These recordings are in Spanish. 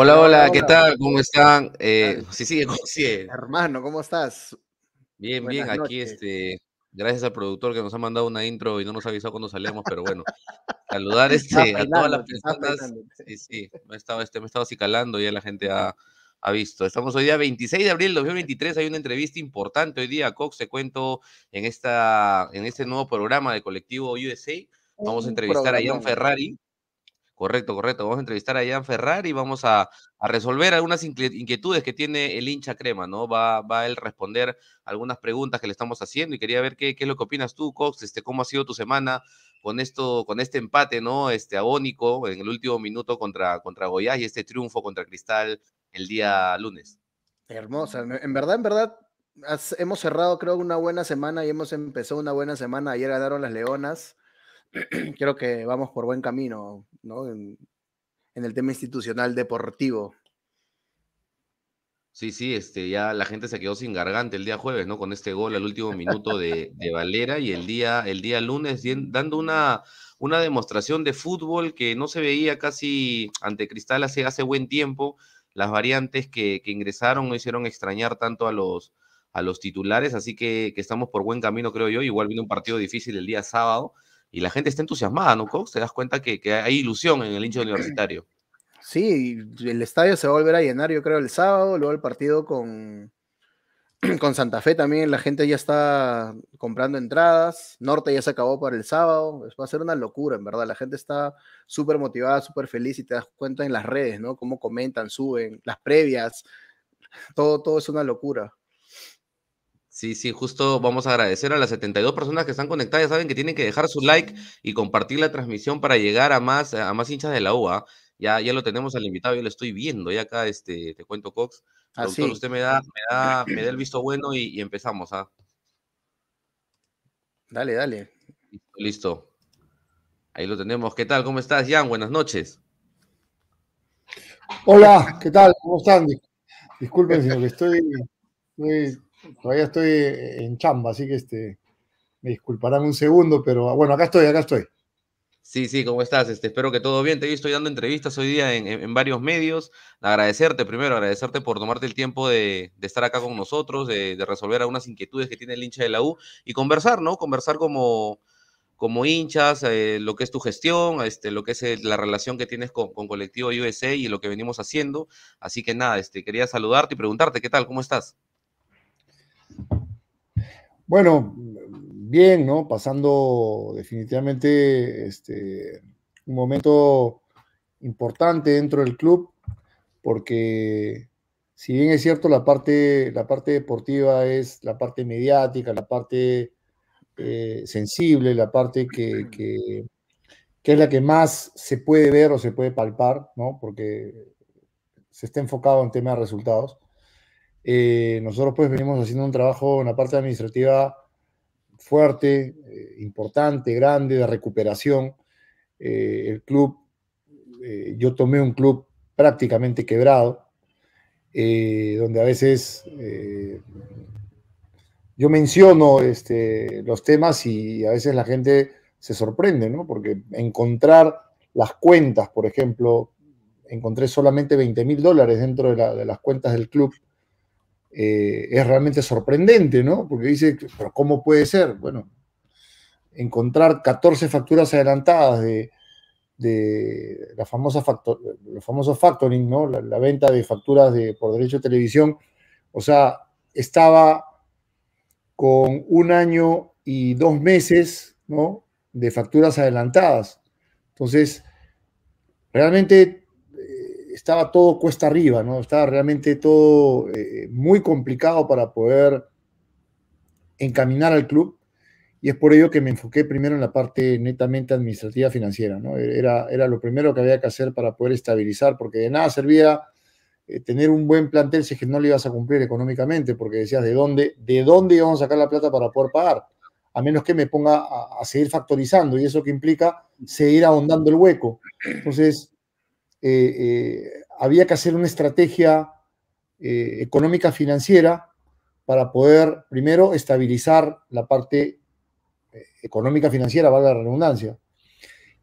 Hola, hola, ¿qué tal? ¿Cómo están? Eh, sí, sí, Hermano, ¿cómo estás? Bien, bien, aquí este, gracias al productor que nos ha mandado una intro y no nos ha avisado cuando salíamos, pero bueno, saludar este, a todas las personas. Sí, sí, me estaba, este, me estaba y ya la gente ha, ha visto. Estamos hoy día 26 de abril de 2023, hay una entrevista importante hoy día, Cox, te cuento en, esta, en este nuevo programa de Colectivo USA. Vamos a entrevistar a Ian Ferrari, Correcto, correcto. Vamos a entrevistar a Ian Ferrari y vamos a, resolver algunas inquietudes que tiene el hincha crema, ¿no? Va, va él responder algunas preguntas que le estamos haciendo y quería ver qué, qué, es lo que opinas tú, Cox, este, cómo ha sido tu semana con esto, con este empate, ¿no? Este agónico en el último minuto contra, contra Goiás y este triunfo contra Cristal el día lunes. Hermosa, en verdad, en verdad, hemos cerrado creo una buena semana y hemos empezado una buena semana. Ayer ganaron las Leonas creo que vamos por buen camino, ¿no? En, el tema institucional deportivo. Sí, sí, este, ya la gente se quedó sin garganta el día jueves, ¿no? Con este gol al último minuto de, Valera y el día, el día lunes dando una, una demostración de fútbol que no se veía casi ante Cristal hace, hace buen tiempo. Las variantes que, ingresaron no hicieron extrañar tanto a los, a los titulares, así que, que, estamos por buen camino, creo yo. Igual viene un partido difícil el día sábado, y la gente está entusiasmada, ¿no, Cox? Te das cuenta que, hay ilusión en el hincho universitario. Sí, el estadio se va a volver a llenar, yo creo, el sábado, luego el partido con, con Santa Fe también, la gente ya está comprando entradas, Norte ya se acabó para el sábado, va a ser una locura, en verdad, la gente está súper motivada, súper feliz y te das cuenta en las redes, ¿no? Cómo comentan, suben, las previas, todo, todo es una locura. Sí, sí, justo vamos a agradecer a las 72 personas que están conectadas. Ya saben que tienen que dejar su like y compartir la transmisión para llegar a más, a más hinchas de la UA. ¿ah? Ya, ya lo tenemos al invitado, yo lo estoy viendo. Ya acá este, te cuento, Cox. Ah, Doctor, usted me da, me da, me da el visto bueno y, empezamos. a. ¿ah? Dale, dale. Listo, Ahí lo tenemos. ¿Qué tal? ¿Cómo estás, Jan? Buenas noches. Hola, ¿qué tal? ¿Cómo están? Disculpen, señor, que estoy, estoy Todavía estoy eh, en chamba, así que este, me disculparán un segundo, pero ah, bueno, acá estoy, acá estoy. Sí, sí, ¿cómo estás? Este, espero que todo bien. Te estoy dando entrevistas hoy día en, varios medios. Agradecerte primero, agradecerte por tomarte el tiempo de, estar acá con nosotros, de, resolver algunas inquietudes que tiene el hincha de la U y conversar, ¿no? Conversar como, como hinchas, eh, lo que es tu gestión, este, lo que es eh, la relación que tienes con, con, Colectivo USA y lo que venimos haciendo. Así que nada, este, quería saludarte y preguntarte, ¿qué tal? ¿Cómo estás? Bueno, bien, ¿no? Pasando definitivamente este, un momento importante dentro del club, porque si bien es cierto, la parte, la parte deportiva es la parte mediática, la parte eh, sensible, la parte que, es la que más se puede ver o se puede palpar, ¿no? Porque se está enfocado en temas de resultados. Eh, nosotros pues venimos haciendo un trabajo en la parte administrativa fuerte, eh, importante, grande, de recuperación. Eh, el club, yo tomé un club prácticamente quebrado, donde a veces yo menciono este, los temas y a veces la gente se sorprende, ¿no? Porque encontrar las cuentas, por ejemplo, encontré solamente 20 mil dólares dentro de las cuentas del club eh, es realmente sorprendente, ¿no? Porque dice, pero ¿cómo puede ser? Bueno, encontrar 14 facturas adelantadas de, la famosa los famosos factoring, ¿no? La, venta de facturas de, por derecho de televisión. O sea, estaba con un año y dos meses, ¿no? De facturas adelantadas. Entonces, realmente estaba todo cuesta arriba, ¿no? Estaba realmente todo eh, muy complicado para poder encaminar al club y es por ello que me enfoqué primero en la parte netamente administrativa financiera, ¿no? E-, era, era lo primero que había que hacer para poder estabilizar, porque de nada servía eh, tener un buen plantel si es que no le ibas a cumplir económicamente, porque decías, ¿de dónde, ¿de dónde íbamos a sacar la plata para poder pagar? A menos que me ponga a, a seguir factorizando, y eso que implica seguir ahondando el hueco. Entonces, eh, eh, había que hacer una estrategia eh, económica financiera para poder, primero, estabilizar la parte económica financiera, valga la redundancia.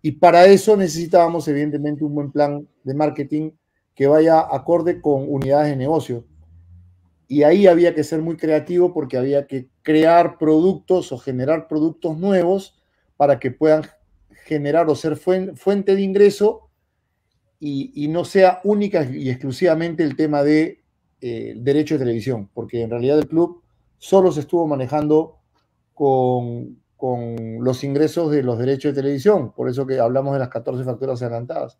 Y para eso necesitábamos, evidentemente, un buen plan de marketing que vaya acorde con unidades de negocio. Y ahí había que ser muy creativo porque había que crear productos o generar productos nuevos para que puedan generar o ser fuente de ingreso y, no sea única y exclusivamente el tema de eh, derechos de televisión, porque en realidad el club solo se estuvo manejando con, los ingresos de los derechos de televisión, por eso que hablamos de las 14 facturas adelantadas.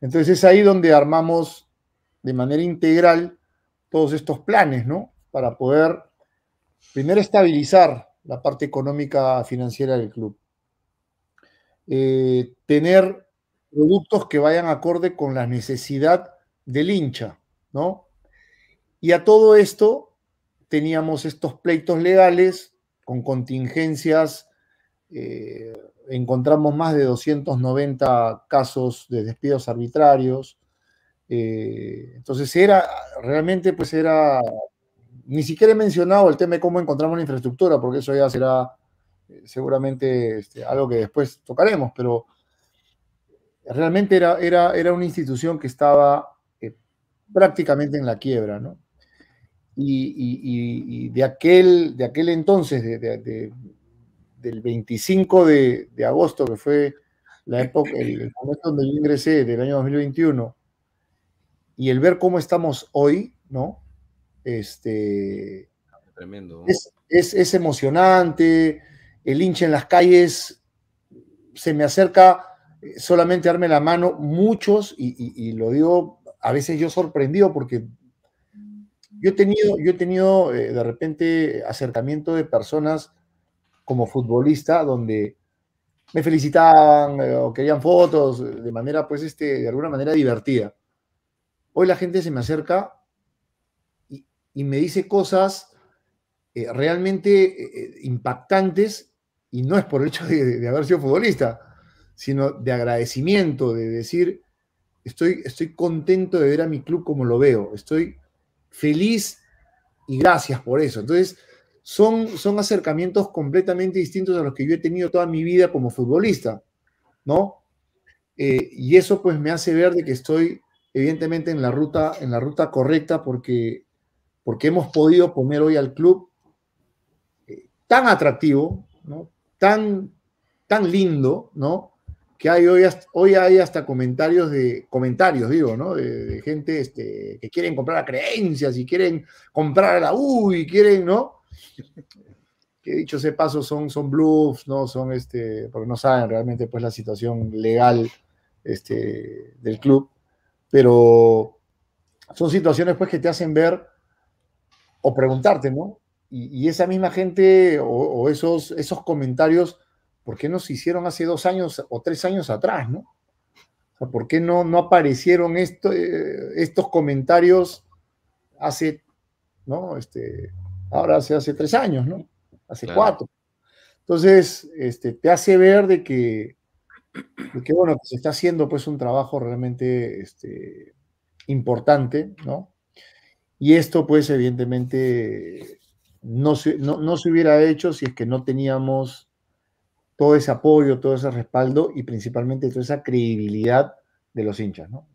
Entonces es ahí donde armamos de manera integral todos estos planes, ¿no? Para poder primero estabilizar la parte económica financiera del club, eh, tener productos que vayan acorde con la necesidad del hincha, ¿no? Y a todo esto teníamos estos pleitos legales con contingencias, eh, encontramos más de 290 casos de despidos arbitrarios, eh, entonces era, realmente pues era, ni siquiera he mencionado el tema de cómo encontramos la infraestructura, porque eso ya será eh, seguramente este, algo que después tocaremos, pero realmente era, era, era una institución que estaba eh, prácticamente en la quiebra, ¿no? Y, de, aquel, de aquel entonces, del 25 de, agosto, que fue la época, el, momento donde yo ingresé del año 2021, y el ver cómo estamos hoy, ¿no? Este, Es, es emocionante, el hinche en las calles se me acerca solamente darme la mano, muchos, y, lo digo a veces yo sorprendido porque yo he tenido, yo he tenido eh, de repente acercamiento de personas como futbolista donde me felicitaban eh, o querían fotos eh, de manera, pues, este, de alguna manera divertida. Hoy la gente se me acerca y, me dice cosas realmente impactantes y no es por el hecho de haber sido futbolista sino de agradecimiento, de decir, estoy, estoy contento de ver a mi club como lo veo, estoy feliz y gracias por eso. Entonces, son, son acercamientos completamente distintos a los que yo he tenido toda mi vida como futbolista, ¿no? Eh, y eso pues me hace ver de que estoy evidentemente en la ruta, en la ruta correcta porque, porque hemos podido poner hoy al club eh, tan atractivo, ¿no? tan, tan lindo, ¿no? que hay hoy, hoy hay hasta comentarios de comentarios, digo, ¿no? De, gente este, que quieren comprar a creencias y quieren comprar a la U y quieren, ¿no? Que dicho ese paso son, son bluffs, ¿no? Son este, porque no saben realmente pues la situación legal este, del club, pero son situaciones pues que te hacen ver o preguntarte, ¿no? Y, esa misma gente o, esos, esos comentarios ¿por qué no se hicieron hace dos años o tres años atrás, no? ¿por qué no, no aparecieron eh, estos comentarios hace, ¿no? Este, ahora hace, hace tres años, ¿no? Hace cuatro. Entonces, este, te hace ver de que, bueno, se está haciendo pues un trabajo realmente este, importante, ¿no? Y esto pues evidentemente no no, no se hubiera hecho si es que no teníamos todo ese apoyo, todo ese respaldo y principalmente toda esa credibilidad de los hinchas, ¿no?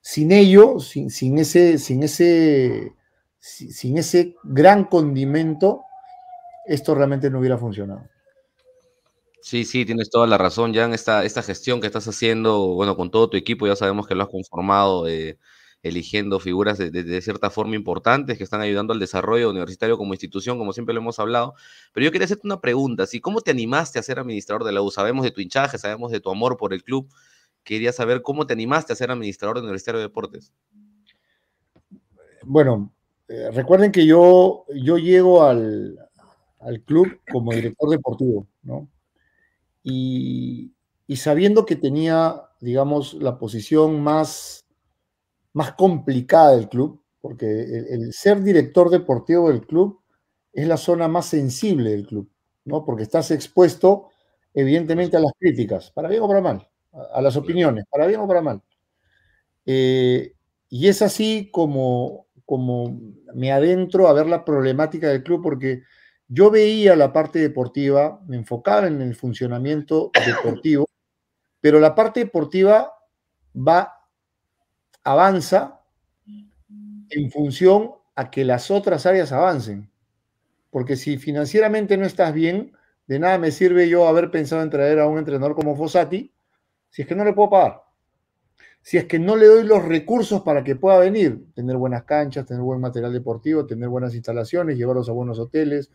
Sin ello, sin, ese, sin, ese, sin ese gran condimento, esto realmente no hubiera funcionado. Sí, sí, tienes toda la razón, Ya Esta, esta gestión que estás haciendo, bueno, con todo tu equipo, ya sabemos que lo has conformado de... Eh, eligiendo figuras de, cierta forma importantes que están ayudando al desarrollo universitario como institución, como siempre lo hemos hablado. Pero yo quería hacerte una pregunta, ¿cómo te animaste a ser administrador de la U? Sabemos de tu hinchaje, sabemos de tu amor por el club. Quería saber cómo te animaste a ser administrador de Universitario de Deportes. Bueno, eh, recuerden que yo, yo llego al, club como director deportivo, ¿no? Y, y sabiendo que tenía, digamos, la posición más más complicada del club, porque el, ser director deportivo del club es la zona más sensible del club, ¿no? Porque estás expuesto, evidentemente, a las críticas, para bien o para mal, a, las opiniones, para bien o para mal. Eh, y es así como, como me adentro a ver la problemática del club, porque yo veía la parte deportiva, me enfocaba en el funcionamiento deportivo, pero la parte deportiva va avanza en función a que las otras áreas avancen. Porque si financieramente no estás bien, de nada me sirve yo haber pensado en traer a un entrenador como Fossati si es que no le puedo pagar. Si es que no le doy los recursos para que pueda venir, tener buenas canchas, tener buen material deportivo, tener buenas instalaciones, llevarlos a buenos hoteles,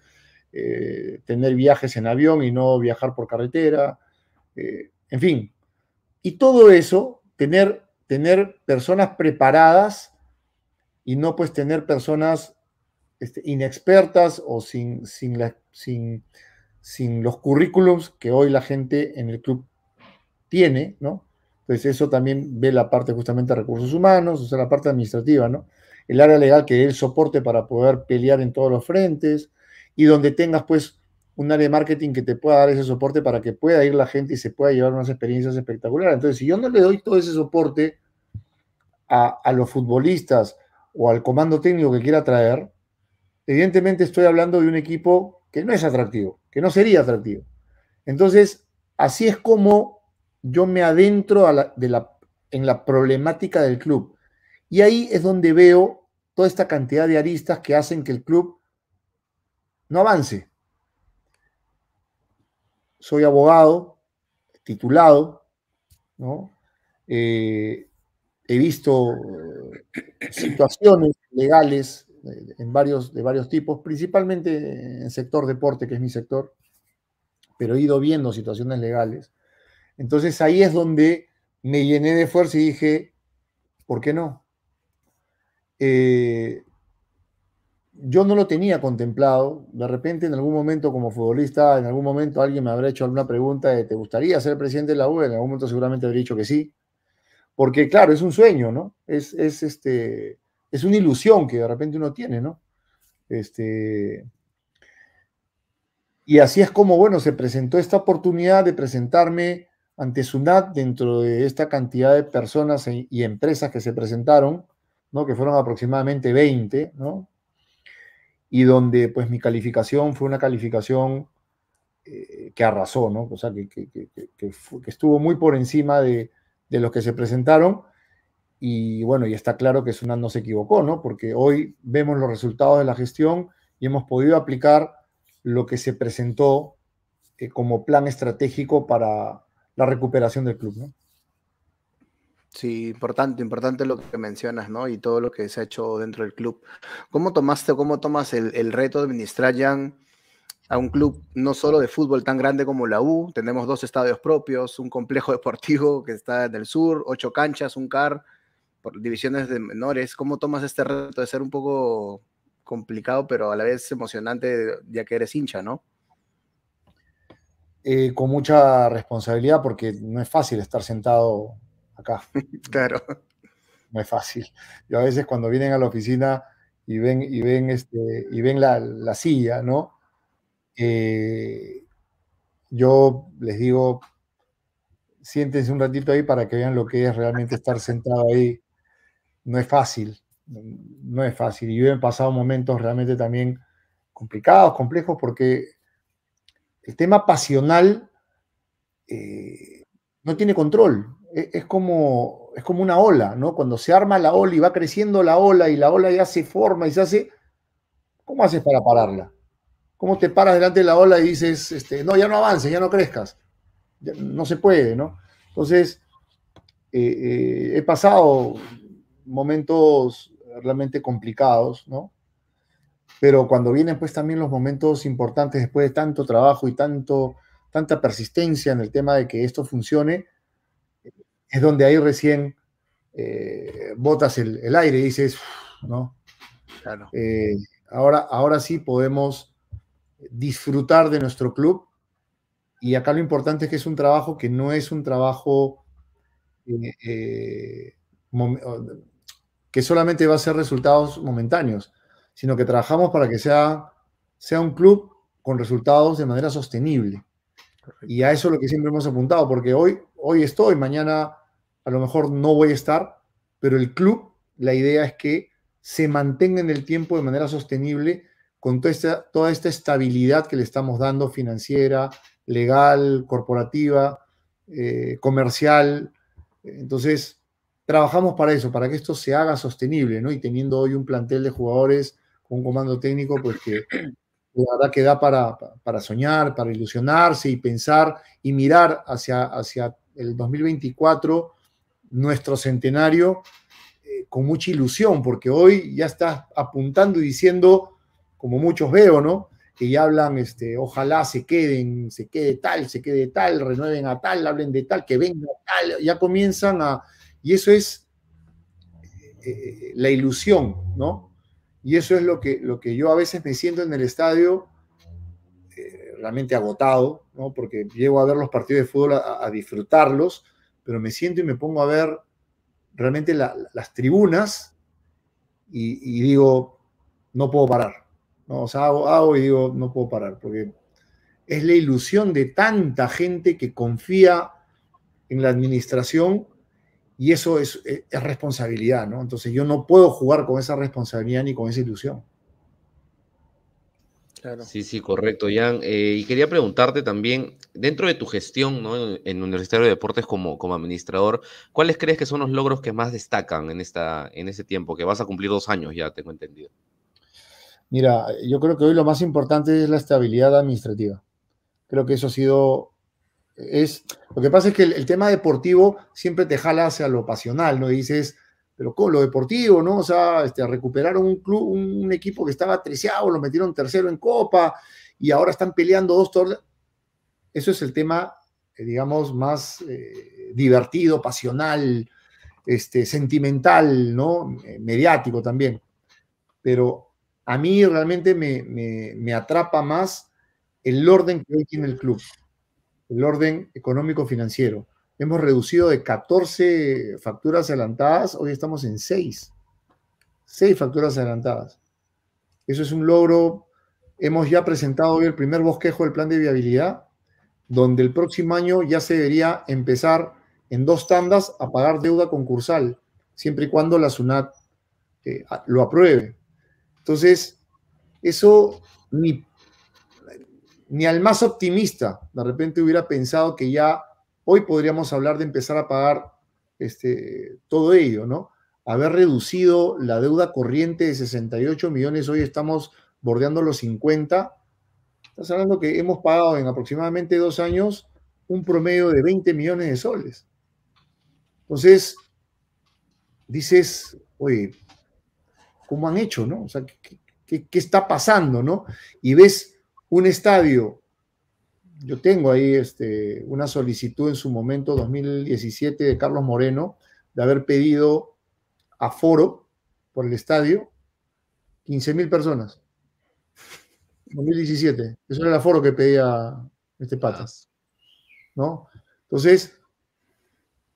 eh, tener viajes en avión y no viajar por carretera, eh, en fin. Y todo eso, tener tener personas preparadas y no pues tener personas este, inexpertas o sin, sin, sin, los currículums que hoy la gente en el club tiene, ¿no? Entonces eso también ve la parte justamente de recursos humanos, o sea, la parte administrativa, ¿no? El área legal que es el soporte para poder pelear en todos los frentes y donde tengas pues un área de marketing que te pueda dar ese soporte para que pueda ir la gente y se pueda llevar unas experiencias espectaculares. Entonces, si yo no le doy todo ese soporte a, los futbolistas o al comando técnico que quiera traer, evidentemente estoy hablando de un equipo que no es atractivo, que no sería atractivo. Entonces, así es como yo me adentro de la, en la problemática del club. Y ahí es donde veo toda esta cantidad de aristas que hacen que el club no avance soy abogado, titulado, ¿no? Eh, he visto eh, situaciones legales en varios, de varios tipos, principalmente en el sector deporte, que es mi sector, pero he ido viendo situaciones legales. Entonces ahí es donde me llené de fuerza y dije, ¿por qué no? Eh, yo no lo tenía contemplado. De repente, en algún momento, como futbolista, en algún momento alguien me habrá hecho alguna pregunta de ¿te gustaría ser presidente de la U? En algún momento seguramente habría dicho que sí. Porque, claro, es un sueño, ¿no? Es, este, es una ilusión que de repente uno tiene, ¿no? Este, y así es como, bueno, se presentó esta oportunidad de presentarme ante SUNAT dentro de esta cantidad de personas e, y empresas que se presentaron, ¿no? Que fueron aproximadamente 20, ¿no? y donde pues mi calificación fue una calificación eh, que arrasó, ¿no? O sea, que, estuvo muy por encima de, de los que se presentaron y bueno, y está claro que Sunan no se equivocó, ¿no? Porque hoy vemos los resultados de la gestión y hemos podido aplicar lo que se presentó eh, como plan estratégico para la recuperación del club, ¿no? Sí, importante, importante lo que mencionas, ¿no? Y todo lo que se ha hecho dentro del club. ¿Cómo tomaste, cómo tomas el, reto de administrar a un club no solo de fútbol tan grande como la U? Tenemos dos estadios propios, un complejo deportivo que está en el sur, ocho canchas, un CAR, por divisiones de menores. ¿Cómo tomas este reto de ser un poco complicado, pero a la vez emocionante, ya que eres hincha, ¿no? Eh, con mucha responsabilidad, porque no es fácil estar sentado acá. Claro. No es fácil. Yo a veces cuando vienen a la oficina y ven, y ven, este, y ven la, silla, ¿no? Eh, yo les digo, siéntense un ratito ahí para que vean lo que es realmente estar sentado ahí. No es fácil, no es fácil. Y yo he pasado momentos realmente también complicados, complejos, porque el tema pasional eh, no tiene control. E-, es como, es como una ola, ¿no? Cuando se arma la ola y va creciendo la ola y la ola ya se forma y se hace, ¿cómo haces para pararla? ¿Cómo te paras delante de la ola y dices, este, no, ya no avances, ya no crezcas? no se puede, ¿no? Entonces, eh, eh, he pasado momentos realmente complicados, ¿no? Pero cuando vienen pues también los momentos importantes después de tanto trabajo y tanto, tanta persistencia en el tema de que esto funcione, es donde ahí recién eh, botas el, aire y dices, ¿no? Eh, ahora, ahora sí podemos disfrutar de nuestro club. Y acá lo importante es que es un trabajo que no es un trabajo eh, que solamente va a ser resultados momentáneos, sino que trabajamos para que sea, sea un club con resultados de manera sostenible. Y a eso es lo que siempre hemos apuntado, porque hoy, hoy estoy, mañana a lo mejor no voy a estar, pero el club, la idea es que se mantenga en el tiempo de manera sostenible con toda esta, toda esta estabilidad que le estamos dando financiera, legal, corporativa, eh, comercial. Entonces, trabajamos para eso, para que esto se haga sostenible, ¿no? Y teniendo hoy un plantel de jugadores con un comando técnico, pues que la verdad que da para, soñar, para ilusionarse y pensar y mirar hacia, hacia el 2024 nuestro centenario eh, con mucha ilusión, porque hoy ya estás apuntando y diciendo, como muchos veo, ¿no? Que ya hablan, este, ojalá se queden, se quede tal, se quede tal, renueven a tal, hablen de tal, que venga tal, ya comienzan a... Y eso es eh, eh, la ilusión, ¿no? Y eso es lo que, lo que yo a veces me siento en el estadio realmente agotado, ¿no? Porque llego a ver los partidos de fútbol a disfrutarlos, pero me siento y me pongo a ver realmente las tribunas y, digo, no puedo parar. ¿no? O sea, hago, y digo, no puedo parar, porque es la ilusión de tanta gente que confía en la administración y eso es, es, responsabilidad, ¿no? Entonces yo no puedo jugar con esa responsabilidad ni con esa ilusión. Sí, sí, correcto, Jan. Eh, y quería preguntarte también, dentro de tu gestión ¿no? en, el Universitario de Deportes como, como administrador, ¿cuáles crees que son los logros que más destacan en, esta, en este tiempo? Que vas a cumplir dos años ya, tengo entendido. Mira, yo creo que hoy lo más importante es la estabilidad administrativa. Creo que eso ha sido... Es, lo que pasa es que el, tema deportivo siempre te jala hacia lo pasional, ¿no? dices, lo deportivo, ¿no? O sea, este, recuperaron un club, un, equipo que estaba treceado, lo metieron tercero en Copa y ahora están peleando dos torres. Eso es el tema, eh, digamos, más eh, divertido, pasional, este, sentimental, ¿no? Eh, mediático también. Pero a mí realmente me, me atrapa más el orden que hoy tiene el club, el orden económico-financiero hemos reducido de 14 facturas adelantadas, hoy estamos en 6. 6 facturas adelantadas. Eso es un logro. Hemos ya presentado hoy el primer bosquejo del plan de viabilidad, donde el próximo año ya se debería empezar en dos tandas a pagar deuda concursal, siempre y cuando la SUNAT eh, lo apruebe. Entonces, eso ni, ni al más optimista de repente hubiera pensado que ya Hoy podríamos hablar de empezar a pagar este, todo ello, ¿no? Haber reducido la deuda corriente de 68 millones, hoy estamos bordeando los 50. Estás hablando que hemos pagado en aproximadamente dos años un promedio de 20 millones de soles. Entonces, dices, oye, ¿cómo han hecho, no? O sea, qué está pasando, no? Y ves un estadio yo tengo ahí este, una solicitud en su momento, 2017, de Carlos Moreno, de haber pedido aforo por el estadio 15 mil personas. 2017. Eso era el aforo que pedía este Patas. Ah, ¿No? Entonces,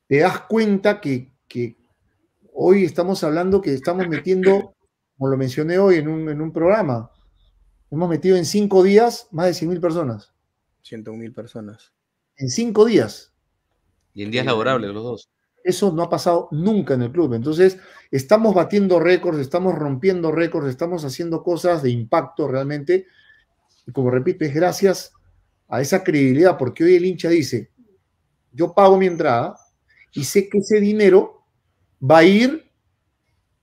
te das cuenta que, hoy estamos hablando que estamos metiendo, como lo mencioné hoy en un, en un programa, hemos metido en cinco días más de 100 mil personas. 101 mil personas. En cinco días. Y en días eh, laborables, los dos. Eso no ha pasado nunca en el club. Entonces, estamos batiendo récords, estamos rompiendo récords, estamos haciendo cosas de impacto realmente. Y como repito, es gracias a esa credibilidad, porque hoy el hincha dice, yo pago mi entrada y sé que ese dinero va a ir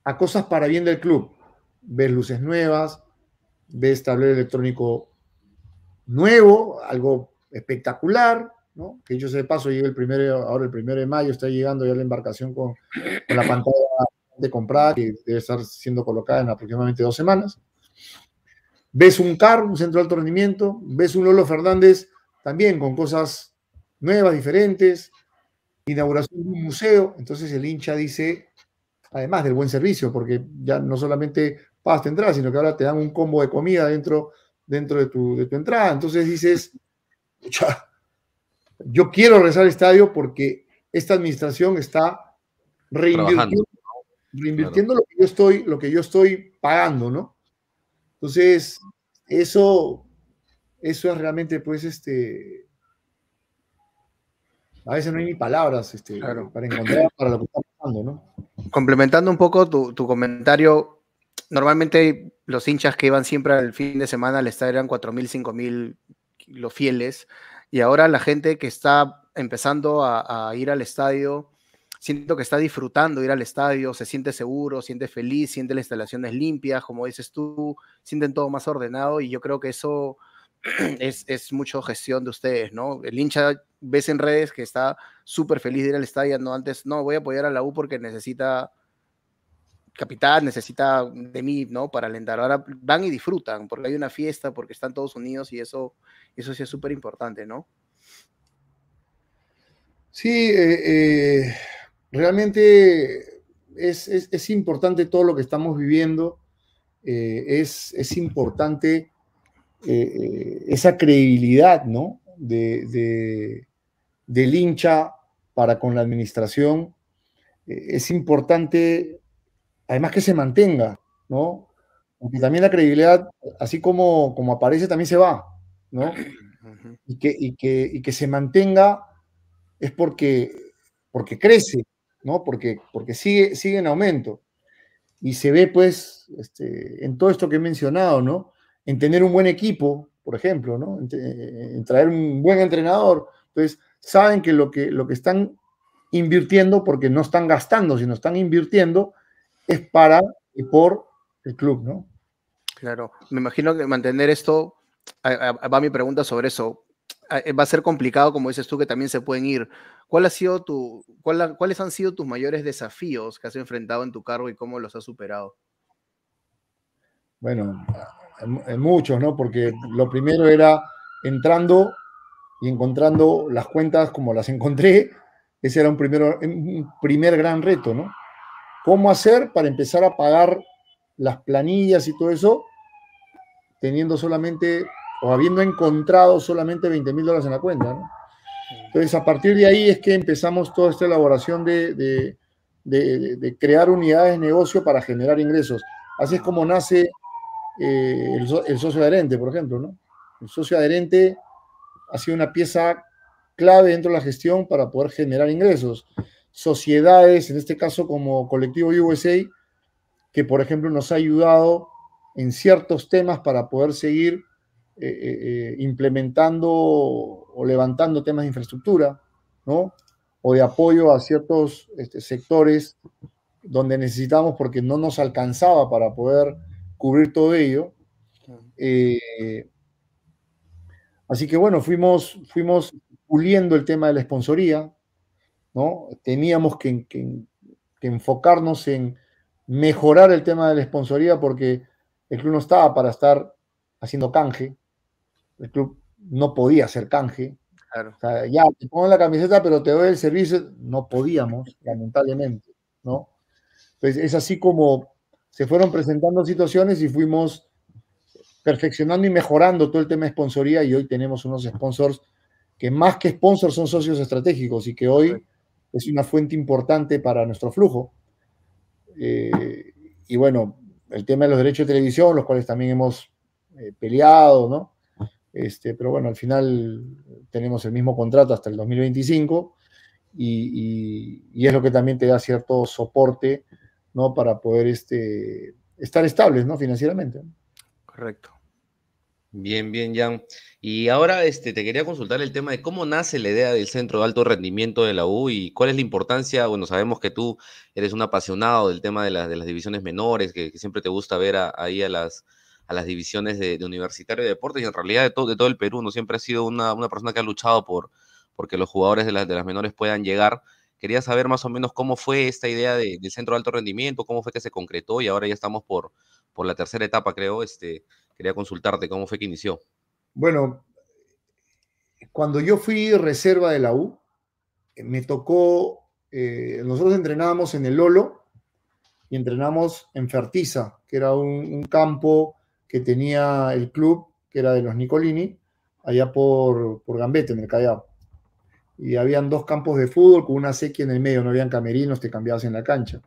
a cosas para bien del club. Ves luces nuevas, ves tablero electrónico nuevo, algo espectacular, que yo sé de paso, llega el primero, ahora el primero de mayo, está llegando ya la embarcación con, la pantalla de comprar que debe estar siendo colocada en aproximadamente dos semanas. Ves un carro, un centro de alto rendimiento, ves un Lolo Fernández también con cosas nuevas, diferentes, inauguración de un museo, entonces el hincha dice, además del buen servicio, porque ya no solamente a entrada sino que ahora te dan un combo de comida dentro dentro de tu, de tu entrada. Entonces dices, yo quiero regresar al estadio porque esta administración está reinvirtiendo, lo, que yo estoy, lo que yo estoy pagando, ¿no? Entonces, eso, eso es realmente, pues, este... A veces no hay ni palabras este, para encontrar para lo que está pasando, ¿no? Complementando un poco tu, tu comentario, normalmente los hinchas que iban siempre al fin de semana al estadio eran 4.000, 5.000 los fieles, y ahora la gente que está empezando a, ir al estadio, siento que está disfrutando ir al estadio, se siente seguro, siente feliz, siente las instalaciones limpias, como dices tú, sienten todo más ordenado y yo creo que eso es, es mucho gestión de ustedes, ¿no? El hincha ves en redes que está súper feliz de ir al estadio, no antes, no, voy a apoyar a la U porque necesita capital necesita de mí, ¿no? Para alentar. Ahora van y disfrutan, porque hay una fiesta, porque están todos unidos y eso, eso sí es súper importante, ¿no? Sí, eh, eh, realmente es, importante todo lo que estamos viviendo. Eh, es, es, importante esa credibilidad, ¿no? De, de, del hincha para con la administración. es importante además que se mantenga, ¿no? Porque también la credibilidad, así como, como aparece, también se va, ¿no? Y que, y que, y que se mantenga es porque, porque crece, ¿no? Porque, porque sigue, sigue en aumento. Y se ve, pues, este, en todo esto que he mencionado, ¿no? En tener un buen equipo, por ejemplo, ¿no? En, traer un buen entrenador. Entonces, saben que lo que, lo que están invirtiendo, porque no están gastando, sino están invirtiendo, es para y por el club, ¿no? Claro, me imagino que mantener esto, va mi pregunta sobre eso, eh, va a ser complicado, como dices tú, que también se pueden ir. ¿Cuál ha sido tu, ¿Cuáles han sido tus mayores desafíos que has enfrentado en tu cargo y cómo los has superado? Bueno, muchos, ¿no? Porque lo primero era entrando y encontrando las cuentas como las encontré. Ese era un, primero, un primer gran reto, ¿no? ¿Cómo hacer para empezar a pagar las planillas y todo eso teniendo solamente o habiendo encontrado solamente 20 mil dólares en la cuenta? Entonces, a partir de ahí es que empezamos toda esta elaboración de, de, crear unidades de negocio para generar ingresos. Así es como nace eh, el, socio adherente, por ejemplo. ¿no? El socio adherente ha sido una pieza clave dentro de la gestión para poder generar ingresos sociedades, en este caso como Colectivo USA, que por ejemplo nos ha ayudado en ciertos temas para poder seguir eh, eh, eh, implementando o levantando temas de infraestructura, ¿no? O de apoyo a ciertos este, sectores donde necesitamos porque no nos alcanzaba para poder cubrir todo ello. así que bueno, fuimos, fuimos puliendo el tema de la esponsoría, ¿no? Teníamos que, enfocarnos en mejorar el tema de la sponsoría, porque el club no estaba para estar haciendo canje, el club no podía hacer canje. ya, te pongo la camiseta, pero te doy el servicio. No podíamos, lamentablemente, ¿no? Entonces, es así como se fueron presentando situaciones y fuimos perfeccionando y mejorando todo el tema de sponsoría y hoy tenemos unos sponsors que más que sponsors son socios estratégicos y que hoy es una fuente importante para nuestro flujo. Eh, y bueno, el tema de los derechos de televisión, los cuales también hemos eh, peleado, ¿no? Este, pero bueno, al final tenemos el mismo contrato hasta el 2025 y, es lo que también te da cierto soporte, ¿no? Para poder este, estar estables, ¿no? Financieramente. Correcto. Bien, bien, Jan. Y ahora este, te quería consultar el tema de cómo nace la idea del centro de alto rendimiento de la U y cuál es la importancia. Bueno, sabemos que tú eres un apasionado del tema de, las divisiones menores, que, siempre te gusta ver ahí a las, a las divisiones de, Universitario de Deportes y en realidad de, todo, todo el Perú. No siempre ha sido una, persona que ha luchado por porque los jugadores de, de las menores puedan llegar. Quería saber más o menos cómo fue esta idea del centro de alto rendimiento, cómo fue que se concretó y ahora ya estamos por, por la tercera etapa, creo. Este, quería consultarte cómo fue que inició. Bueno, cuando yo fui reserva de la U, me tocó, eh, nosotros entrenábamos en el Lolo y entrenamos en Fertiza, que era un, campo que tenía el club, que era de los Nicolini, allá por, por Gambete, en el Callao. Y habían dos campos de fútbol con una sequía en el medio, no habían camerinos, te cambiabas en la cancha.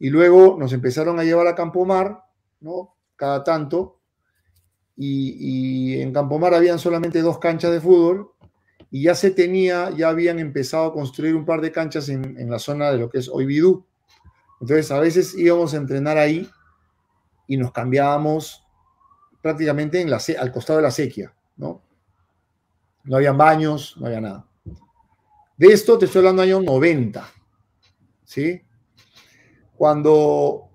Y luego nos empezaron a llevar a Mar, ¿no? Cada tanto, y, en Campomar habían solamente dos canchas de fútbol y ya se tenía, ya habían empezado a construir un par de canchas en, en la zona de lo que es hoy Entonces a veces íbamos a entrenar ahí y nos cambiábamos prácticamente al costado de la sequía, ¿no? No habían baños, no había nada. De esto te estoy hablando año 90, ¿sí? Cuando,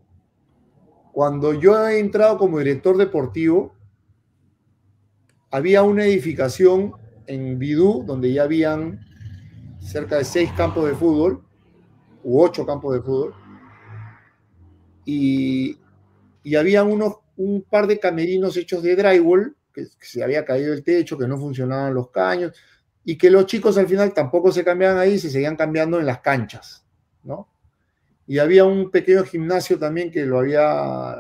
cuando yo he entrado como director deportivo, había una edificación en Bidú donde ya habían cerca de seis campos de fútbol, u ocho campos de fútbol, y, había unos, un par de camerinos hechos de drywall, que, se había caído el techo, que no funcionaban los caños, y que los chicos al final tampoco se cambiaban ahí, se seguían cambiando en las canchas, ¿no? Y había un pequeño gimnasio también que lo había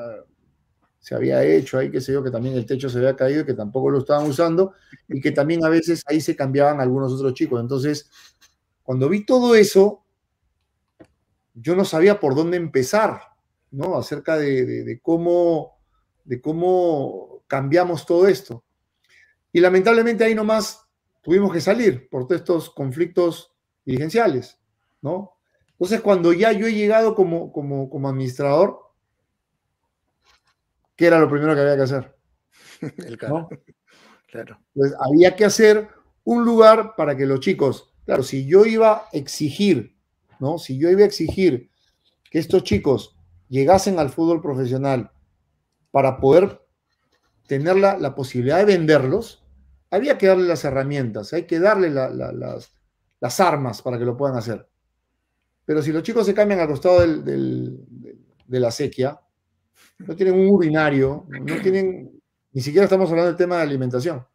se había hecho ahí, que sé yo, que también el techo se había caído que tampoco lo estaban usando y que también a veces ahí se cambiaban algunos otros chicos. Entonces, cuando vi todo eso, yo no sabía por dónde empezar, ¿no? Acerca de, cómo, de cómo cambiamos todo esto. Y lamentablemente ahí nomás tuvimos que salir por todos estos conflictos dirigenciales, ¿no? Entonces, cuando ya yo he llegado como, como administrador, ¿qué era lo primero que había que hacer? El Claro. había que hacer un lugar para que los chicos, claro, si yo iba a exigir, ¿no? Si yo iba a exigir que estos chicos llegasen al fútbol profesional para poder tener la, posibilidad de venderlos, había que darle las herramientas, hay que darle las, armas para que lo puedan hacer. Pero si los chicos se cambian al costado de la sequía, no tienen un urinario, no tienen, ni siquiera estamos hablando del tema de alimentación.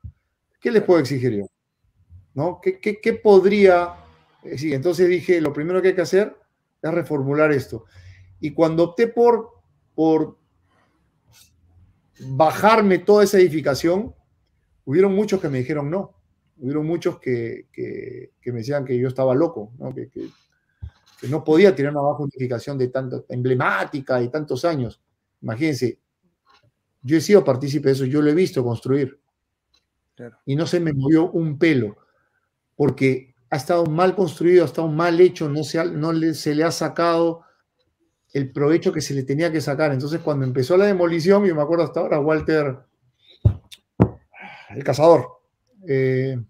¿Qué les puedo exigir yo? ¿No? ¿Qué, podría? entonces dije, lo primero que hay que hacer es reformular esto. Y cuando opté por, por bajarme toda esa edificación, hubieron muchos que me dijeron no. Hubieron muchos que, me decían que yo estaba loco, Que, no podía tirar una una edificación de tanto emblemática y tantos años. Imagínense, yo he sido partícipe de eso, yo lo he visto construir. Y no se me movió un pelo, porque ha estado mal construido, ha estado mal hecho, no, se, no le, se le ha sacado el provecho que se le tenía que sacar. Entonces, cuando empezó la demolición, yo me acuerdo hasta ahora, Walter, el cazador, eh,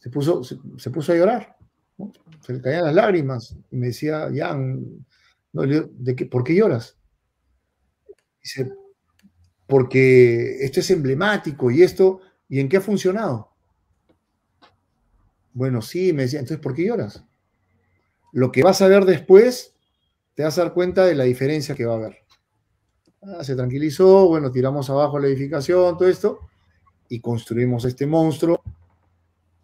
se, puso, se, puso a llorar. Se le caían las lágrimas. Y me decía, Jan, ¿de qué, ¿por qué lloras? Dice, porque esto es emblemático y esto, ¿y en qué ha funcionado? Bueno, sí, me decía, entonces, ¿por qué lloras? Lo que vas a ver después, te vas a dar cuenta de la diferencia que va a haber. Ah, se tranquilizó, bueno, tiramos abajo la edificación, todo esto, y construimos este monstruo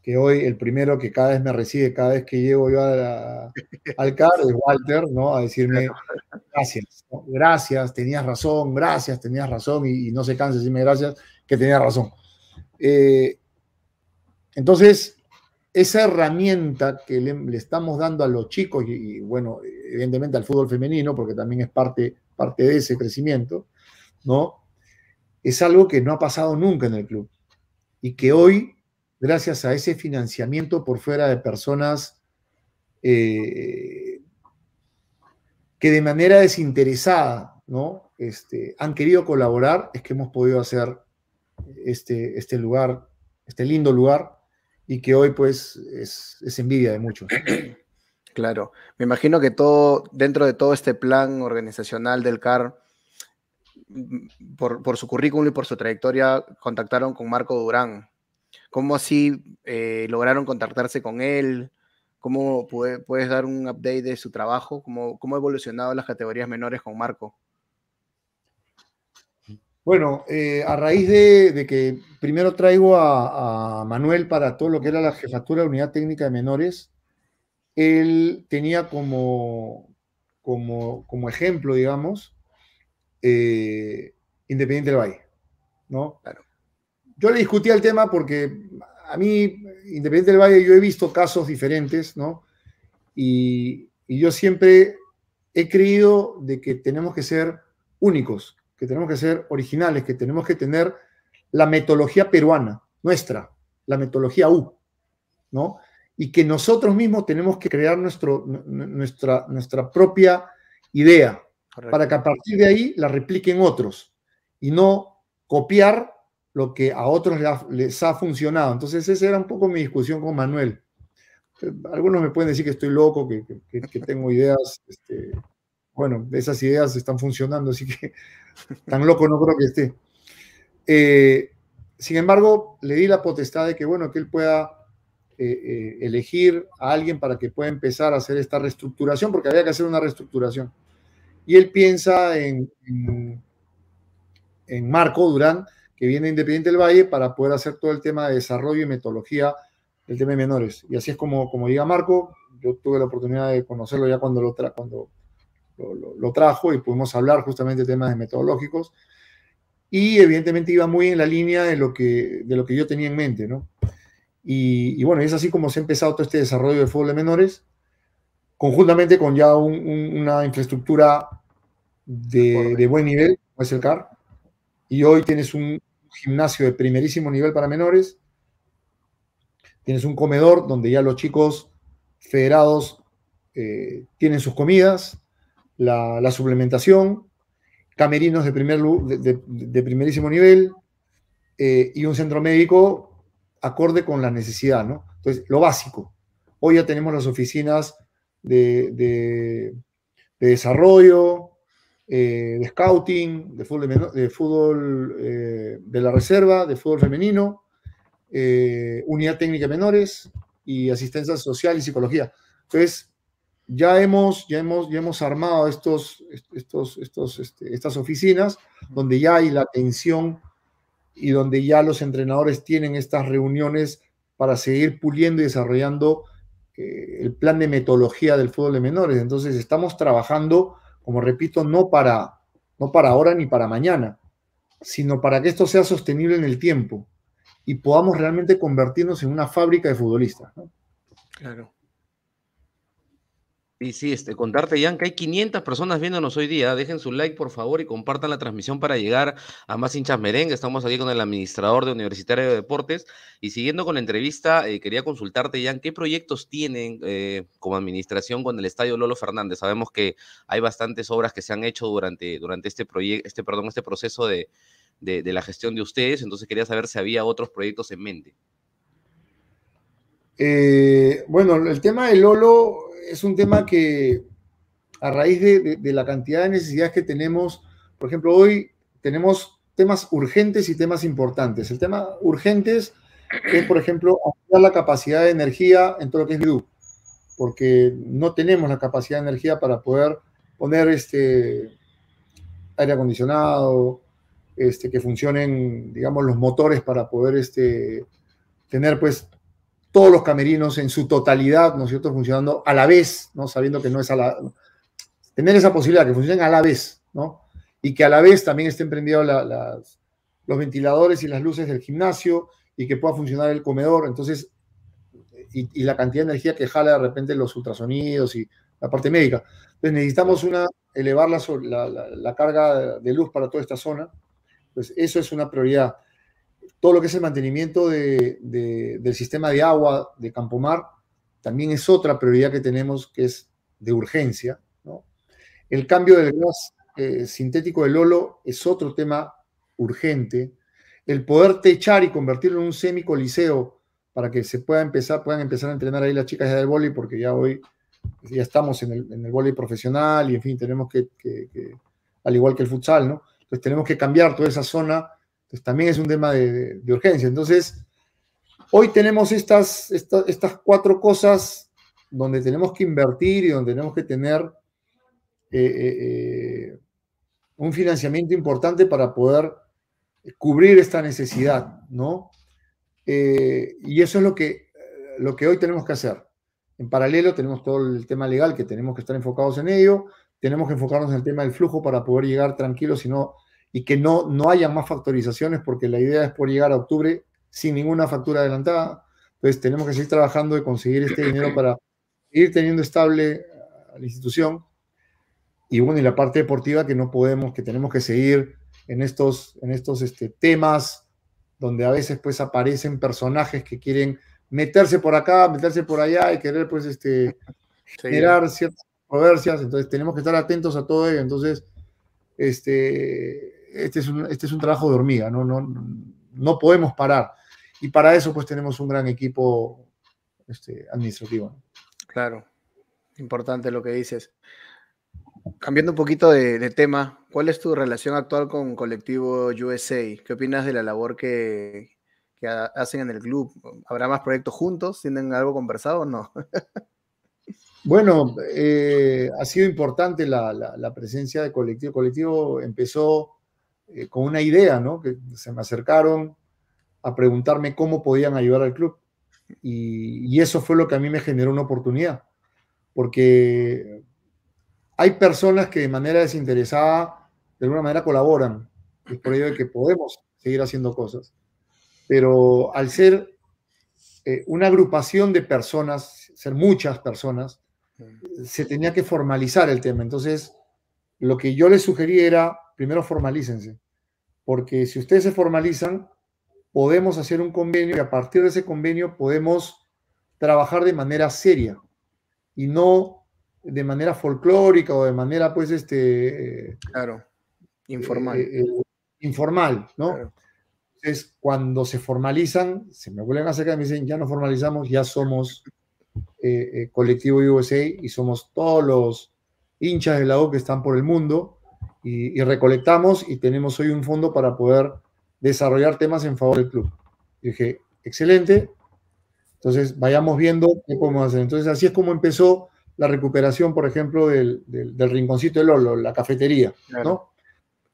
que hoy el primero que cada vez me recibe, cada vez que llego yo al CAR, es Walter, ¿no? A decirme, gracias, gracias, tenías razón, gracias, tenías razón, y, no se cansa de decirme gracias, que tenías razón. Eh, entonces, esa herramienta que le, estamos dando a los chicos, y, bueno, evidentemente al fútbol femenino, porque también es parte, parte de ese crecimiento, ¿no? Es algo que no ha pasado nunca en el club y que hoy gracias a ese financiamiento por fuera de personas eh, que de manera desinteresada ¿no? Este, han querido colaborar, es que hemos podido hacer este, este lugar, este lindo lugar, y que hoy pues es, envidia de muchos. Claro, me imagino que todo, dentro de todo este plan organizacional del CAR, mm, por, por, su currículum y por su trayectoria, contactaron con Marco Durán, ¿Cómo así eh, lograron contactarse con él? ¿Cómo puedes dar un update de su trabajo? ¿Cómo, ¿Cómo ha evolucionado las categorías menores con Marco? Bueno, eh, a raíz de, que primero traigo a, Manuel para todo lo que era la jefatura de unidad técnica de menores, él tenía como, como, como ejemplo, digamos, eh, Independiente del Valle, ¿no? Claro yo le discutía el tema porque a mí, Independiente del Valle, yo he visto casos diferentes, ¿no? Y, yo siempre he creído de que tenemos que ser únicos, que tenemos que ser originales, que tenemos que tener la metodología peruana, nuestra, la metodología U, ¿no? Y que nosotros mismos tenemos que crear nuestro, nuestra, nuestra propia idea, para que a partir de ahí la repliquen otros, y no copiar lo que a otros les ha funcionado. Entonces esa era un poco mi discusión con Manuel. Eh, algunos me pueden decir que estoy loco, que, tengo ideas. Este, bueno, esas ideas están funcionando, así que tan loco no creo que esté. Eh, sin embargo, le di la potestad de que, bueno, que él pueda eh, elegir a alguien para que pueda empezar a hacer esta reestructuración, porque había que hacer una reestructuración. Y él piensa en, en Marco Durán, que viene Independiente del Valle para poder hacer todo el tema de desarrollo y metodología del tema de menores. Y así es como, como diga Marco, yo tuve la oportunidad de conocerlo ya cuando lo, cuando lo, trajo y pudimos hablar justamente de temas metodológicos. Y evidentemente iba muy en la línea de lo que, de lo que yo tenía en mente, ¿no? Y, bueno, es así como se ha empezado todo este desarrollo de fútbol de menores, conjuntamente con ya una infraestructura de, de buen nivel, como es el CAR, y hoy tienes un, gimnasio de primerísimo nivel para menores, tienes un comedor donde ya los chicos federados eh, tienen sus comidas, la, suplementación, camerinos de, primer, de, primerísimo nivel eh, y un centro médico acorde con la necesidad, ¿no? Entonces, lo básico. Hoy ya tenemos las oficinas de, de desarrollo, eh, de scouting, de fútbol, de, fútbol eh, de la reserva, de fútbol femenino, eh, unidad técnica de menores y asistencia social y psicología. Entonces, ya hemos, ya hemos, ya hemos armado estos, estos, estos, este, estas oficinas donde ya hay la atención y donde ya los entrenadores tienen estas reuniones para seguir puliendo y desarrollando el plan de metodología del fútbol de menores. Entonces, estamos trabajando como repito, no para, no para ahora ni para mañana, sino para que esto sea sostenible en el tiempo y podamos realmente convertirnos en una fábrica de futbolistas. Claro. Y sí, este, contarte, Jan, que hay 500 personas viéndonos hoy día. Dejen su like, por favor, y compartan la transmisión para llegar a más hinchas merengue. Estamos aquí con el administrador de Universitario de Deportes. Y siguiendo con la entrevista, eh, quería consultarte, Jan, ¿qué proyectos tienen eh, como administración con el Estadio Lolo Fernández? Sabemos que hay bastantes obras que se han hecho durante, durante este, este, perdón, este proceso de, de, la gestión de ustedes. Entonces quería saber si había otros proyectos en mente. Eh, bueno, el tema de Lolo es un tema que a raíz de, la cantidad de necesidades que tenemos, por ejemplo, hoy tenemos temas urgentes y temas importantes. El tema urgentes es, por ejemplo, ampliar la capacidad de energía en todo lo que es Perú, porque no tenemos la capacidad de energía para poder poner este aire acondicionado, este, que funcionen, digamos, los motores para poder este, tener pues todos los camerinos en su totalidad, ¿no es cierto?, funcionando a la vez, ¿no? Sabiendo que no es a la... Tener esa posibilidad, que funcionen a la vez, ¿no? Y que a la vez también estén prendidos los ventiladores y las luces del gimnasio y que pueda funcionar el comedor. Entonces, y, la cantidad de energía que jala de repente los ultrasonidos y la parte médica. Entonces necesitamos una, elevar la, la carga de luz para toda esta zona. pues eso es una prioridad todo lo que es el mantenimiento del sistema de agua de Campomar también es otra prioridad que tenemos que es de urgencia. El cambio del gas eh, sintético del Lolo es otro tema urgente. El poder techar y convertirlo en un semicoliseo para que se pueda empezar, puedan empezar a entrenar ahí las chicas de vóley, porque ya hoy ya estamos en el, en vóley profesional y en fin, tenemos que, al igual que el futsal, ¿no? tenemos que cambiar toda esa zona también es un tema de, urgencia. Entonces, hoy tenemos estas, estas cuatro cosas donde tenemos que invertir y donde tenemos que tener eh, eh, eh, un financiamiento importante para poder cubrir esta necesidad, ¿no? y eso es lo que, lo que hoy tenemos que hacer. En paralelo tenemos todo el tema legal que tenemos que estar enfocados en ello, tenemos que enfocarnos en el tema del flujo para poder llegar tranquilos y no y que no, no haya más factorizaciones porque la idea es por llegar a octubre sin ninguna factura adelantada. Entonces tenemos que seguir trabajando y conseguir este dinero para ir teniendo estable a eh, la institución. Y bueno, y la parte deportiva que no podemos, que tenemos que seguir en estos, en estos este, temas donde a veces pues aparecen personajes que quieren meterse por acá, meterse por allá y querer pues este generar ciertas controversias, entonces tenemos que estar atentos a todo ello, entonces este este, este es un, trabajo de hormiga, ¿no? No, podemos parar. Y para eso pues tenemos un gran equipo este, administrativo. Claro, importante lo que dices. Cambiando un poquito de, tema, ¿cuál es tu relación actual con Colectivo USA? ¿Qué opinas de la labor que, hacen en el club? ¿Habrá más proyectos juntos? ¿Tienen algo conversado o no? bueno, eh, ha sido importante la, la, presencia de Colectivo. Colectivo empezó eh, con una idea, ¿no? Que se me acercaron a preguntarme cómo podían ayudar al club. Y, eso fue lo que a mí me generó una oportunidad, porque hay personas que de manera desinteresada, de alguna manera colaboran, es por ello que podemos seguir haciendo cosas. Pero al ser eh, una agrupación de personas, ser muchas personas, se tenía que formalizar el tema. Entonces, lo que yo les sugerí era primero formalícense, porque si ustedes se formalizan, podemos hacer un convenio y a partir de ese convenio podemos trabajar de manera seria y no de manera folclórica o de manera, pues, este... Eh, claro, eh, informal. Eh, informal, ¿no? Entonces, cuando se formalizan, se me vuelven a acercar y me dicen, ya no formalizamos, ya somos colectivo USA y somos todos los hinchas de la que están por el mundo y, recolectamos y tenemos hoy un fondo para poder desarrollar temas en favor del club. dije, excelente, entonces vayamos viendo qué podemos hacer. Entonces así es como empezó la recuperación, por ejemplo, del, del, rinconcito de Lolo, la cafetería,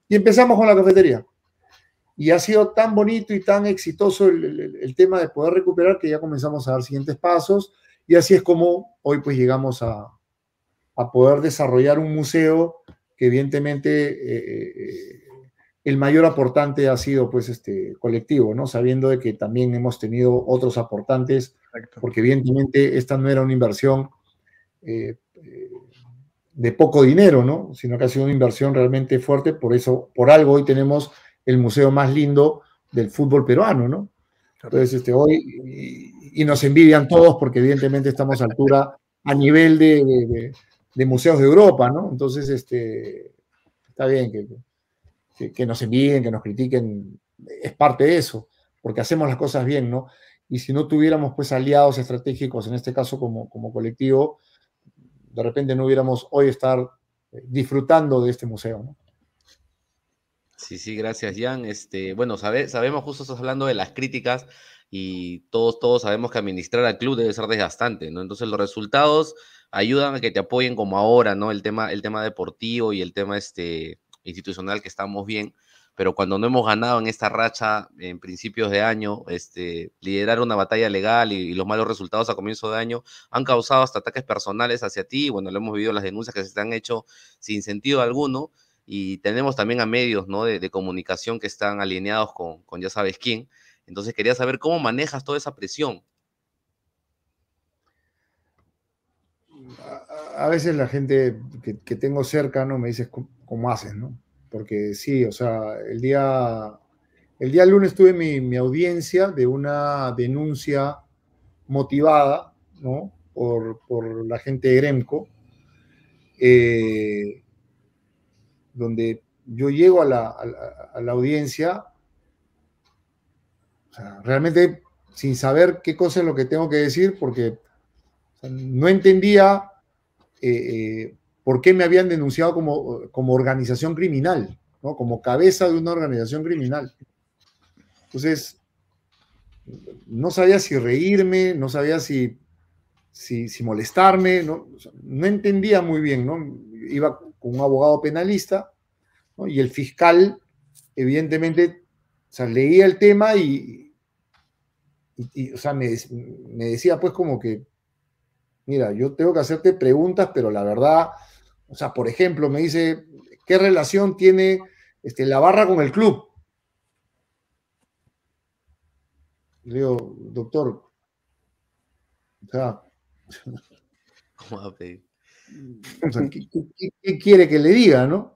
Y empezamos con la cafetería. Y ha sido tan bonito y tan exitoso el, tema de poder recuperar que ya comenzamos a dar siguientes pasos. Y así es como hoy pues llegamos a, a poder desarrollar un museo que evidentemente eh, eh, eh, el mayor aportante ha sido pues este colectivo, ¿no? Sabiendo de que también hemos tenido otros aportantes, porque evidentemente esta no era una inversión de poco dinero, ¿no? Sino que ha sido una inversión realmente fuerte, por eso, por algo hoy tenemos el museo más lindo del fútbol peruano, ¿no? Entonces, este, hoy, y, nos envidian todos porque evidentemente estamos a altura, a nivel de, de museos de Europa, ¿no? Entonces, este, está bien que, que, nos envíen, que nos critiquen, es parte de eso, porque hacemos las cosas bien, ¿no? Y si no tuviéramos, pues, aliados estratégicos, en este caso como, como colectivo, de repente no hubiéramos hoy estar eh, disfrutando de este museo, ¿no? Sí, sí, gracias, Jan. Este, bueno, sabemos, justo estás hablando de las críticas y todos, todos sabemos que administrar al club debe ser desgastante, ¿no? Entonces los resultados ayudan a que te apoyen como ahora, ¿no? El tema, el tema deportivo y el tema este, institucional que estamos bien, pero cuando no hemos ganado en esta racha en principios de año, este, liderar una batalla legal y, los malos resultados a comienzo de año han causado hasta ataques personales hacia ti, bueno, lo hemos vivido las denuncias que se están han hecho sin sentido alguno, y tenemos también a medios, ¿no? De, comunicación que están alineados con, con ya sabes quién, entonces quería saber cómo manejas toda esa presión. A, veces la gente que, tengo cerca, ¿no? Me dice cómo, haces, ¿no? Porque sí, o sea, el día, el día lunes tuve mi, audiencia de una denuncia motivada, ¿no? Por, la gente de Gremco, eh, donde yo llego a, la, a la, audiencia realmente sin saber qué cosa es lo que tengo que decir, porque no entendía eh, eh, por qué me habían denunciado como, como organización criminal, ¿no? como cabeza de una organización criminal. Entonces, no sabía si reírme, no sabía si, si, molestarme, ¿no? entendía muy bien, ¿no? Iba con un abogado penalista y el fiscal, evidentemente, leía el tema y, y, o sea, me, decía pues como que, mira, yo tengo que hacerte preguntas, pero la verdad, o sea, por ejemplo, me dice, ¿qué relación tiene este, la barra con el club? Le digo, doctor, o sea, ¿qué, qué quiere que le diga, no?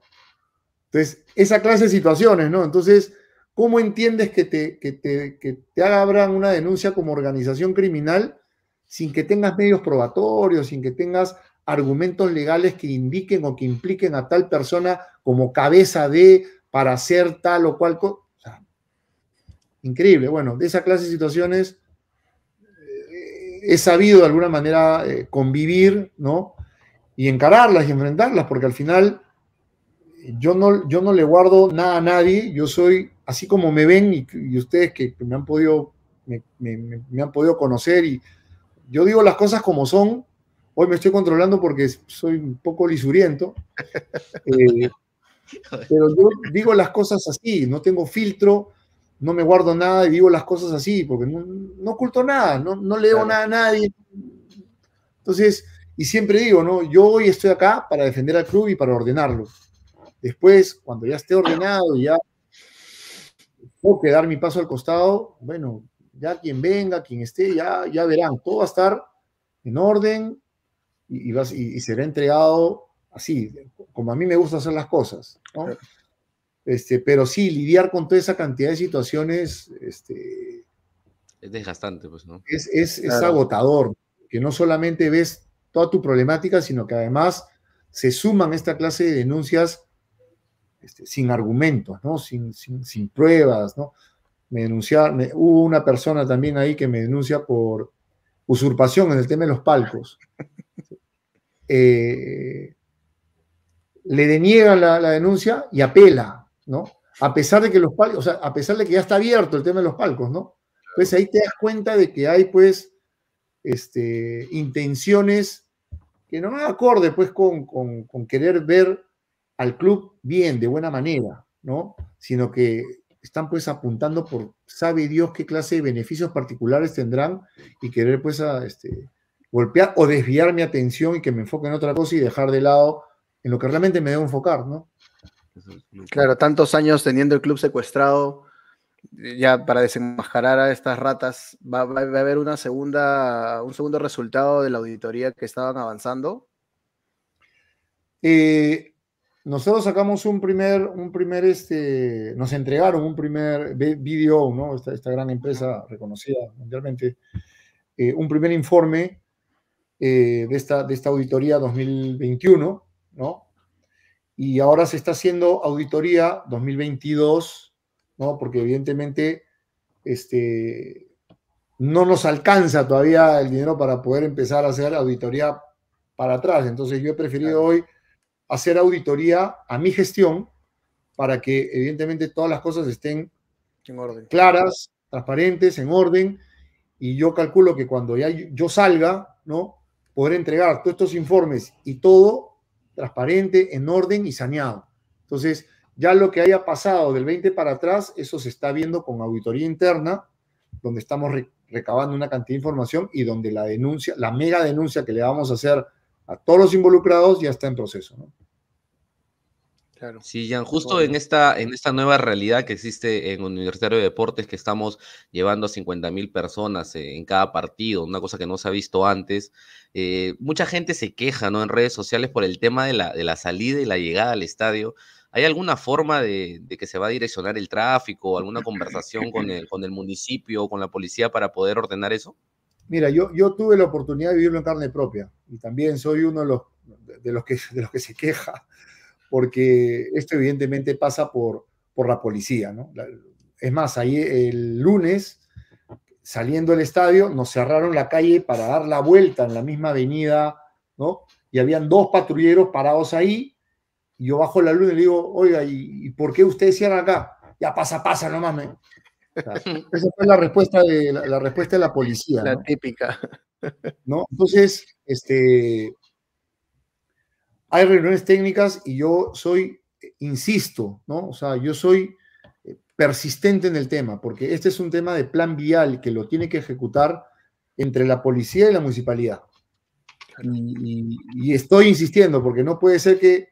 Entonces, esa clase de situaciones, ¿no? Entonces, ¿Cómo entiendes que te, que te, abran una denuncia como organización criminal sin que tengas medios probatorios, sin que tengas argumentos legales que indiquen o que impliquen a tal persona como cabeza de para hacer tal o cual cosa. increíble. Bueno, de esa clase de situaciones eh, he sabido de alguna manera eh, convivir, ¿no? Y encararlas y enfrentarlas, porque al final yo no, yo no le guardo nada a nadie, yo soy, así como me ven y, ustedes que, me han podido, me, han podido conocer y yo digo las cosas como son, hoy me estoy controlando porque soy un poco lisuriento, eh, pero yo digo las cosas así, no tengo filtro, no me guardo nada y digo las cosas así, porque no, oculto nada, no, no le nada a nadie. Entonces, y siempre digo, ¿no? Yo hoy estoy acá para defender al club y para ordenarlo. Después, cuando ya esté ordenado y ya puedo dar mi paso al costado, bueno, ya quien venga, quien esté, ya, ya verán, todo va a estar en orden y, y, será entregado así, como a mí me gusta hacer las cosas. ¿no? Este, pero sí, lidiar con toda esa cantidad de situaciones este, es desgastante, pues, ¿no? Es, es, agotador, que no solamente ves toda tu problemática, sino que además se suman esta clase de denuncias este, sin argumentos, ¿no? Sin, pruebas, ¿no? Me hubo una persona también ahí que me denuncia por usurpación en el tema de los palcos. Eh, le deniega la, denuncia y apela, ¿no? A pesar de que los palcos, a pesar de que ya está abierto el tema de los palcos, ¿no? Pues ahí te das cuenta de que hay, pues, este, intenciones que no me acorde, pues, con, con querer ver al club bien, de buena manera, ¿no? Sino que están pues apuntando por, sabe Dios qué clase de beneficios particulares tendrán y querer pues a, este, golpear o desviar mi atención y que me enfoque en otra cosa y dejar de lado en lo que realmente me debo enfocar, ¿no? Claro, tantos años teniendo el club secuestrado, ya para desenmascarar a estas ratas, va, a haber una segunda, un segundo resultado de la auditoría que estaban avanzando. Eh, nosotros sacamos un primer, un primer, este, nos entregaron un primer video, ¿no? Esta, gran empresa reconocida mundialmente, eh, un primer informe eh, de, esta, de esta auditoría 2021, ¿no? Y ahora se está haciendo auditoría 2022, ¿no? Porque evidentemente, este, no nos alcanza todavía el dinero para poder empezar a hacer auditoría para atrás. Entonces yo he preferido hoy hacer auditoría a mi gestión para que evidentemente todas las cosas estén en orden. claras, transparentes, en orden. Y yo calculo que cuando ya yo salga, ¿no? poder entregar todos estos informes y todo transparente, en orden y saneado. Entonces, ya lo que haya pasado del 20 para atrás, eso se está viendo con auditoría interna, donde estamos recabando una cantidad de información y donde la denuncia, la mega denuncia que le vamos a hacer a todos los involucrados ya está en proceso. Claro. Sí, Jan, justo en, esta, en esta nueva realidad que existe en Universitario de Deportes, que estamos llevando a 50 mil personas eh, en cada partido, una cosa que no se ha visto antes, eh, mucha gente se queja ¿no? en redes sociales por el tema de la, salida y la llegada al estadio. ¿Hay alguna forma de, que se va a direccionar el tráfico, alguna conversación con el, con el municipio o con la policía para poder ordenar eso? Mira, yo, yo tuve la oportunidad de vivirlo en carne propia y también soy uno de los, de los, que, de los que se queja, porque esto evidentemente pasa por, por la policía, ¿no? es más, ahí el lunes, saliendo del estadio, nos cerraron la calle para dar la vuelta en la misma avenida, ¿no? Y habían dos patrulleros parados ahí, y yo bajo la luna y le digo, oiga, ¿y, por qué ustedes cierran acá? Ya pasa, pasa, nomás, me, Esa fue la respuesta de la, respuesta de la policía. La típica. ¿No? Entonces, este, hay reuniones técnicas y yo soy, insisto, ¿no? O sea, yo soy eh, persistente en el tema, porque este es un tema de plan vial que lo tiene que ejecutar entre la policía y la municipalidad. Y, y estoy insistiendo, porque no puede ser que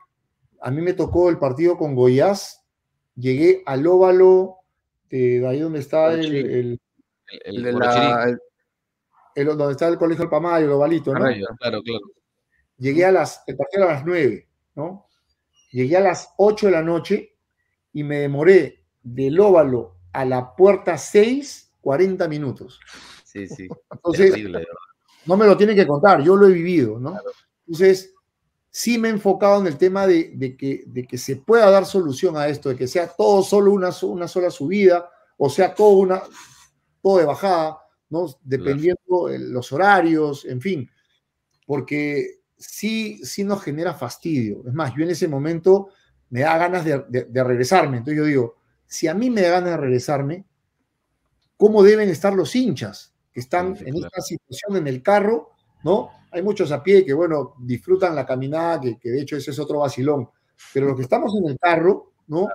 a mí me tocó el partido con Goiás, llegué al óvalo de este, ahí donde está el... el, el, donde está el colegio del el ovalito, ¿no? claro, claro. Llegué a las, el a las nueve ¿no? Llegué a las 8 de la noche y me demoré del óvalo a la puerta seis 40 minutos. Sí, sí. Entonces, no me lo tienen que contar, yo lo he vivido, ¿no? Claro. Entonces, sí me he enfocado en el tema de, que, se pueda dar solución a esto, de que sea todo solo una, sola subida, o sea, todo, una, de bajada, ¿no? dependiendo eh, los horarios, en fin, porque sí, sí nos genera fastidio. Es más, yo en ese momento me da ganas de, regresarme. Entonces yo digo, si a mí me da ganas de regresarme, ¿cómo deben estar los hinchas que están en esta situación en el carro, ¿no? Hay muchos a pie que, bueno, disfrutan la caminada, que, de hecho ese es otro vacilón. Pero los que estamos en el carro, ¿no?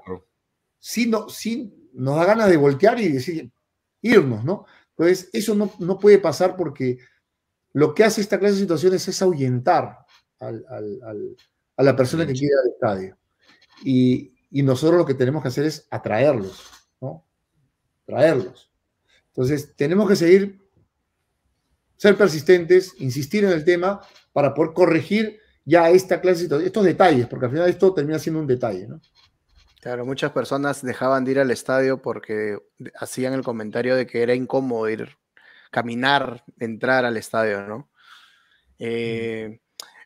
Sí, nos da ganas de voltear y decir, irnos, ¿no? Entonces, eso no, puede pasar porque lo que hace esta clase de situaciones es ahuyentar a la persona que quiere al estadio. Y, y, nosotros lo que tenemos que hacer es atraerlos, ¿no? Traerlos. Entonces, tenemos que seguir ser persistentes, insistir en el tema para poder corregir ya esta clase, estos detalles, porque al final esto termina siendo un detalle, ¿no? Claro, muchas personas dejaban de ir al estadio porque hacían el comentario de que era incómodo ir, caminar, entrar al estadio, ¿no? Eh,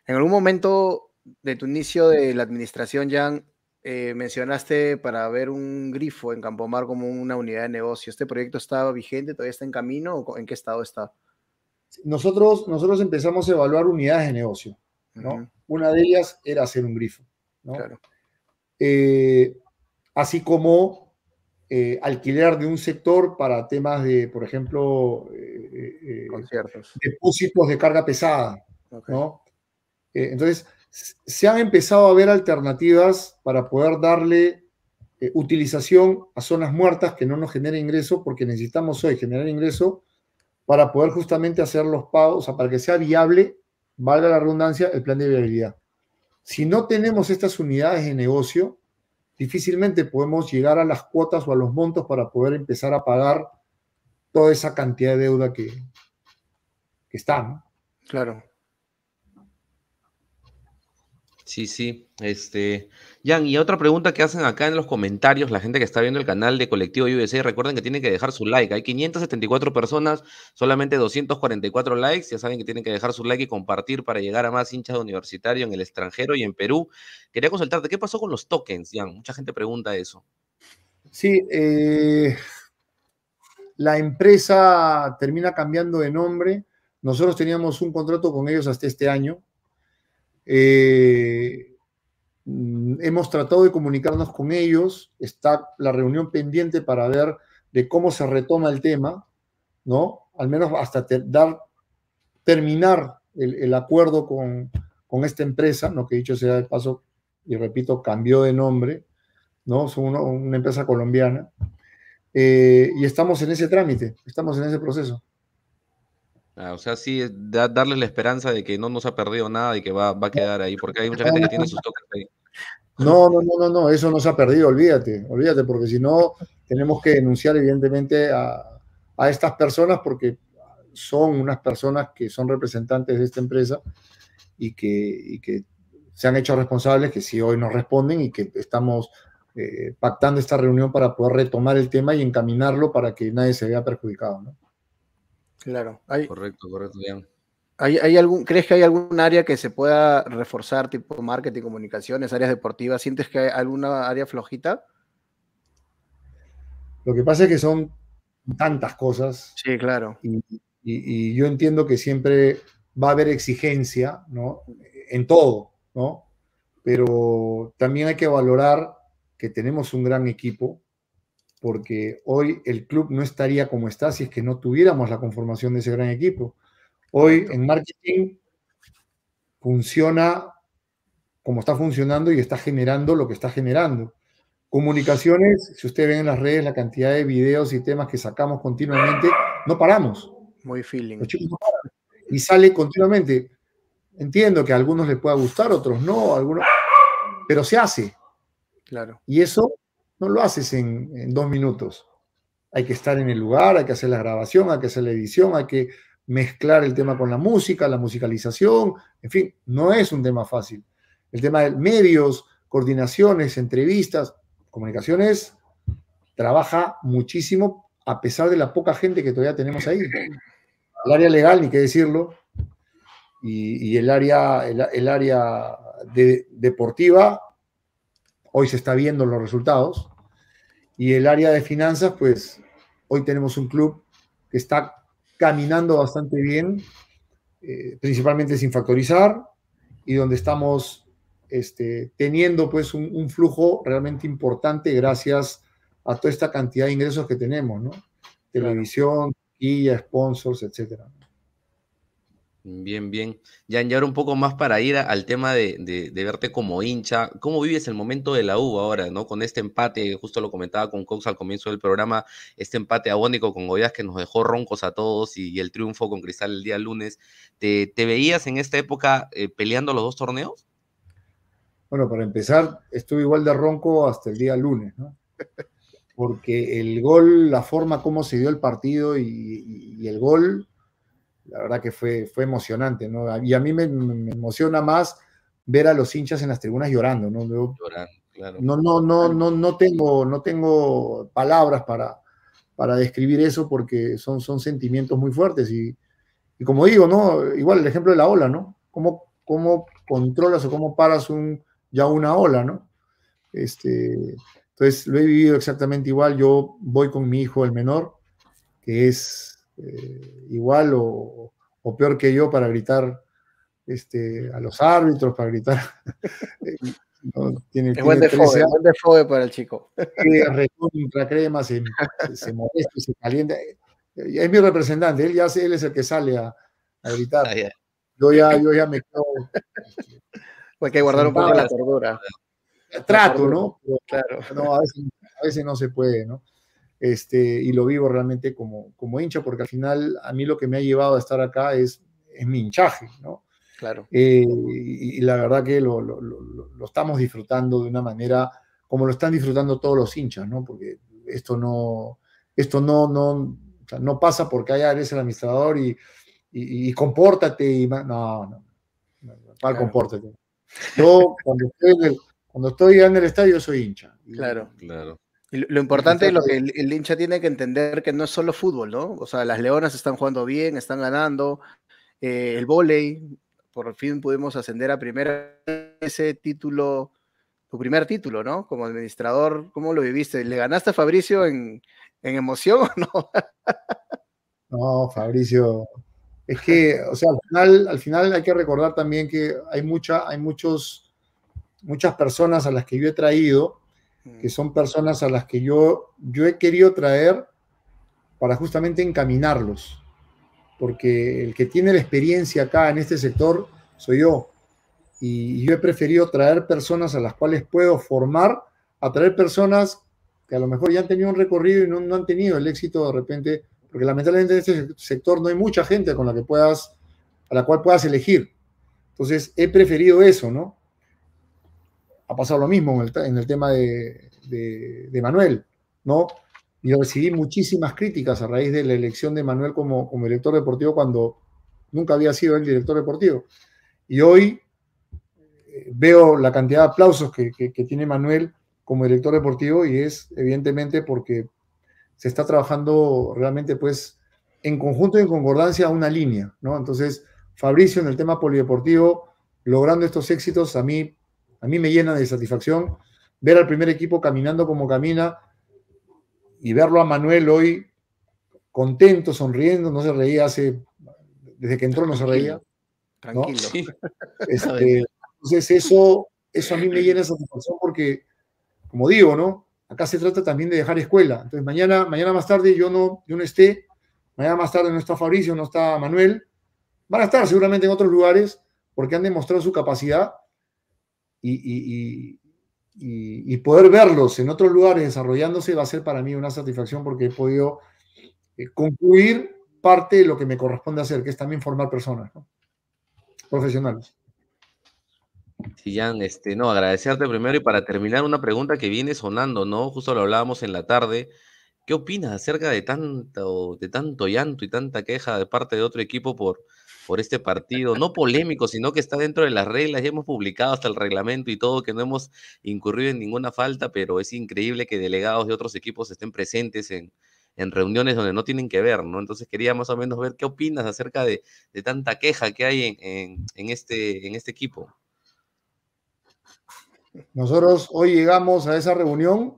en algún momento de tu inicio de la administración, Jan, eh, mencionaste para ver un grifo en Campomar como una unidad de negocio. ¿Este proyecto estaba vigente? ¿Todavía está en camino? ¿O ¿En qué estado está? Nosotros, nosotros empezamos a evaluar unidades de negocio, Una de ellas era hacer un grifo, ¿no? Eh, así como eh, alquilar de un sector para temas de, por ejemplo, eh, depósitos de carga pesada, entonces, se han empezado a ver alternativas para poder darle utilización a zonas muertas que no nos generen ingreso, porque necesitamos hoy generar ingreso para poder justamente hacer los pagos, o sea, para que sea viable, valga la redundancia, el plan de viabilidad. Si no tenemos estas unidades de negocio, difícilmente podemos llegar a las cuotas o a los montos para poder empezar a pagar toda esa cantidad de deuda que, está. ¿no? Claro. Sí, sí. Este, Jan, y otra pregunta que hacen acá en los comentarios, la gente que está viendo el canal de Colectivo USA, recuerden que tienen que dejar su like. Hay 574 personas, solamente 244 likes. Ya saben que tienen que dejar su like y compartir para llegar a más hinchas de universitario en el extranjero y en Perú. Quería consultarte, ¿qué pasó con los tokens, Jan? Mucha gente pregunta eso. Sí, eh, la empresa termina cambiando de nombre. Nosotros teníamos un contrato con ellos hasta este año, eh, mm, hemos tratado de comunicarnos con ellos, está la reunión pendiente para ver de cómo se retoma el tema, ¿no? Al menos hasta dar, terminar el, acuerdo con, esta empresa, ¿no? Que he dicho sea de paso, y repito, cambió de nombre, ¿no? Son una empresa colombiana. Eh, y estamos en ese trámite, estamos en ese proceso. Ah, o sea, sí, darles la esperanza de que no nos ha perdido nada y que va, a quedar ahí, porque hay mucha gente que tiene sus toques ahí. No, no, no, no, eso no, se ha perdido, olvídate, olvídate, porque si no, tenemos que denunciar evidentemente a, estas personas porque son unas personas que son representantes de esta empresa y que, que se han hecho responsables, que si hoy nos responden y que estamos eh, pactando esta reunión para poder retomar el tema y encaminarlo para que nadie se vea perjudicado, ¿no? Claro. Hay, correcto, correcto, bien. ¿hay, algún, ¿Crees que hay algún área que se pueda reforzar, tipo marketing, comunicaciones, áreas deportivas? ¿Sientes que hay alguna área flojita? Lo que pasa es que son tantas cosas. Sí, claro. Y, y yo entiendo que siempre va a haber exigencia, ¿no? En todo, ¿no? Pero también hay que valorar que tenemos un gran equipo, porque hoy el club no estaría como está si es que no tuviéramos la conformación de ese gran equipo. Hoy en marketing funciona como está funcionando y está generando lo que está generando. Comunicaciones, si ustedes ven en las redes la cantidad de videos y temas que sacamos continuamente, no paramos. Muy feeling. Y sale continuamente. Entiendo que a algunos les pueda gustar, otros no, algunos, pero se hace. Claro. Y eso no lo haces en, dos minutos. Hay que estar en el lugar, hay que hacer la grabación, hay que hacer la edición, hay que mezclar el tema con la música, la musicalización, en fin, no es un tema fácil. El tema de medios, coordinaciones, entrevistas, comunicaciones, trabaja muchísimo a pesar de la poca gente que todavía tenemos ahí. El área legal, ni qué decirlo, y, el área, el, área deportiva Hoy se está viendo los resultados. Y el área de finanzas, pues hoy tenemos un club que está caminando bastante bien, eh, principalmente sin factorizar, y donde estamos este, teniendo pues un, un, flujo realmente importante gracias a toda esta cantidad de ingresos que tenemos, ¿no? Televisión, guía, sponsors, etcétera. Bien, bien. ya ya ahora un poco más para ir al tema de, de, verte como hincha. ¿Cómo vives el momento de la U ahora, no? Con este empate, justo lo comentaba con Cox al comienzo del programa, este empate agónico con Goyas que nos dejó roncos a todos y, el triunfo con Cristal el día lunes. ¿Te, veías en esta época eh, peleando los dos torneos? Bueno, para empezar, estuve igual de ronco hasta el día lunes, ¿no? Porque el gol, la forma como se dio el partido y el gol la verdad que fue, fue emocionante, ¿no? Y a mí me, emociona más ver a los hinchas en las tribunas llorando, ¿no? claro. No, no, no, no, no, tengo, no tengo palabras para, para describir eso porque son, son sentimientos muy fuertes y, como digo, ¿no? Igual el ejemplo de la ola, ¿no? ¿Cómo, cómo controlas o cómo paras un, ya una ola, ¿no? Este, entonces lo he vivido exactamente igual. Yo voy con mi hijo, el menor, que es eh, igual o, o peor que yo para gritar este, a los árbitros, para gritar. tiene, es buen desfogue, buen para el chico. Recontra crema, se, se molesta, se calienta. Eh, es mi representante, él ya él es el que sale a, gritar. Ah, yo, ya, yo ya me quedo. Porque hay que guardar un poco la cordura. Trato, ¿no? claro. No, a veces no se puede, ¿no? Este, y lo vivo realmente como, como hincha, porque al final a mí lo que me ha llevado a estar acá es, es mi hinchaje, ¿no? Claro. Eh, y, la verdad que lo, estamos disfrutando de una manera como lo están disfrutando todos los hinchas, ¿no? Porque esto no, esto no, no, no pasa porque allá eres el administrador y, y, y compórtate y no, no, mal Yo cuando cuando estoy en el estadio soy hincha. Claro, claro lo, importante es lo que el, hincha tiene que entender que no es solo fútbol, ¿no? O sea, las Leonas están jugando bien, están ganando, eh, el vóley, por fin pudimos ascender a primera ese título, tu primer título, ¿no? Como administrador, ¿cómo lo viviste? ¿Le ganaste a Fabricio en, emoción o no? no, Fabricio, es que, o sea, al final, hay que recordar también que hay, mucha, hay muchos, muchas personas a las que yo he traído Mm. que son personas a las que yo, yo he querido traer para justamente encaminarlos, porque el que tiene la experiencia acá en este sector soy yo, y yo he preferido traer personas a las cuales puedo formar, a traer personas que a lo mejor ya han tenido un recorrido y no, han tenido el éxito de repente, porque lamentablemente en este sector no hay mucha gente con la que puedas, a la cual puedas elegir. Entonces he preferido eso, ¿no? ha pasado lo mismo en el, tema de, Manuel, ¿no? Yo recibí muchísimas críticas a raíz de la elección de Manuel como, como director deportivo cuando nunca había sido el director deportivo. Y hoy eh, veo la cantidad de aplausos que, tiene Manuel como director deportivo y es evidentemente porque se está trabajando realmente pues en conjunto y en concordancia a una línea, ¿no? Entonces, Fabricio en el tema polideportivo, logrando estos éxitos, a mí a mí me llena de satisfacción ver al primer equipo caminando como camina y verlo a Manuel hoy contento, sonriendo, no se reía hace, desde que entró no se reía. Tranquilo. Este, entonces eso, eso a mí me llena de satisfacción porque, como digo, ¿no? Acá se trata también de dejar escuela. Entonces mañana, mañana más tarde yo no, yo no esté, mañana más tarde no está Fabricio, no está Manuel. Van a estar seguramente en otros lugares porque han demostrado su capacidad y, poder verlos en otros lugares desarrollándose va a ser para mí una satisfacción porque he podido eh, concluir parte de lo que me corresponde hacer, que es también formar personas profesionales. Sí, Jan, este, no, agradecerte primero y para terminar una pregunta que viene sonando, ¿no? Justo lo hablábamos en la tarde. ¿Qué opinas acerca de tanto, de tanto llanto y tanta queja de parte de otro equipo por por este partido, no polémico, sino que está dentro de las reglas, ya hemos publicado hasta el reglamento y todo, que no hemos incurrido en ninguna falta, pero es increíble que delegados de otros equipos estén presentes en, reuniones donde no tienen que ver, ¿no? Entonces quería más o menos ver qué opinas acerca de, tanta queja que hay en, este, en este equipo. Nosotros hoy llegamos a esa reunión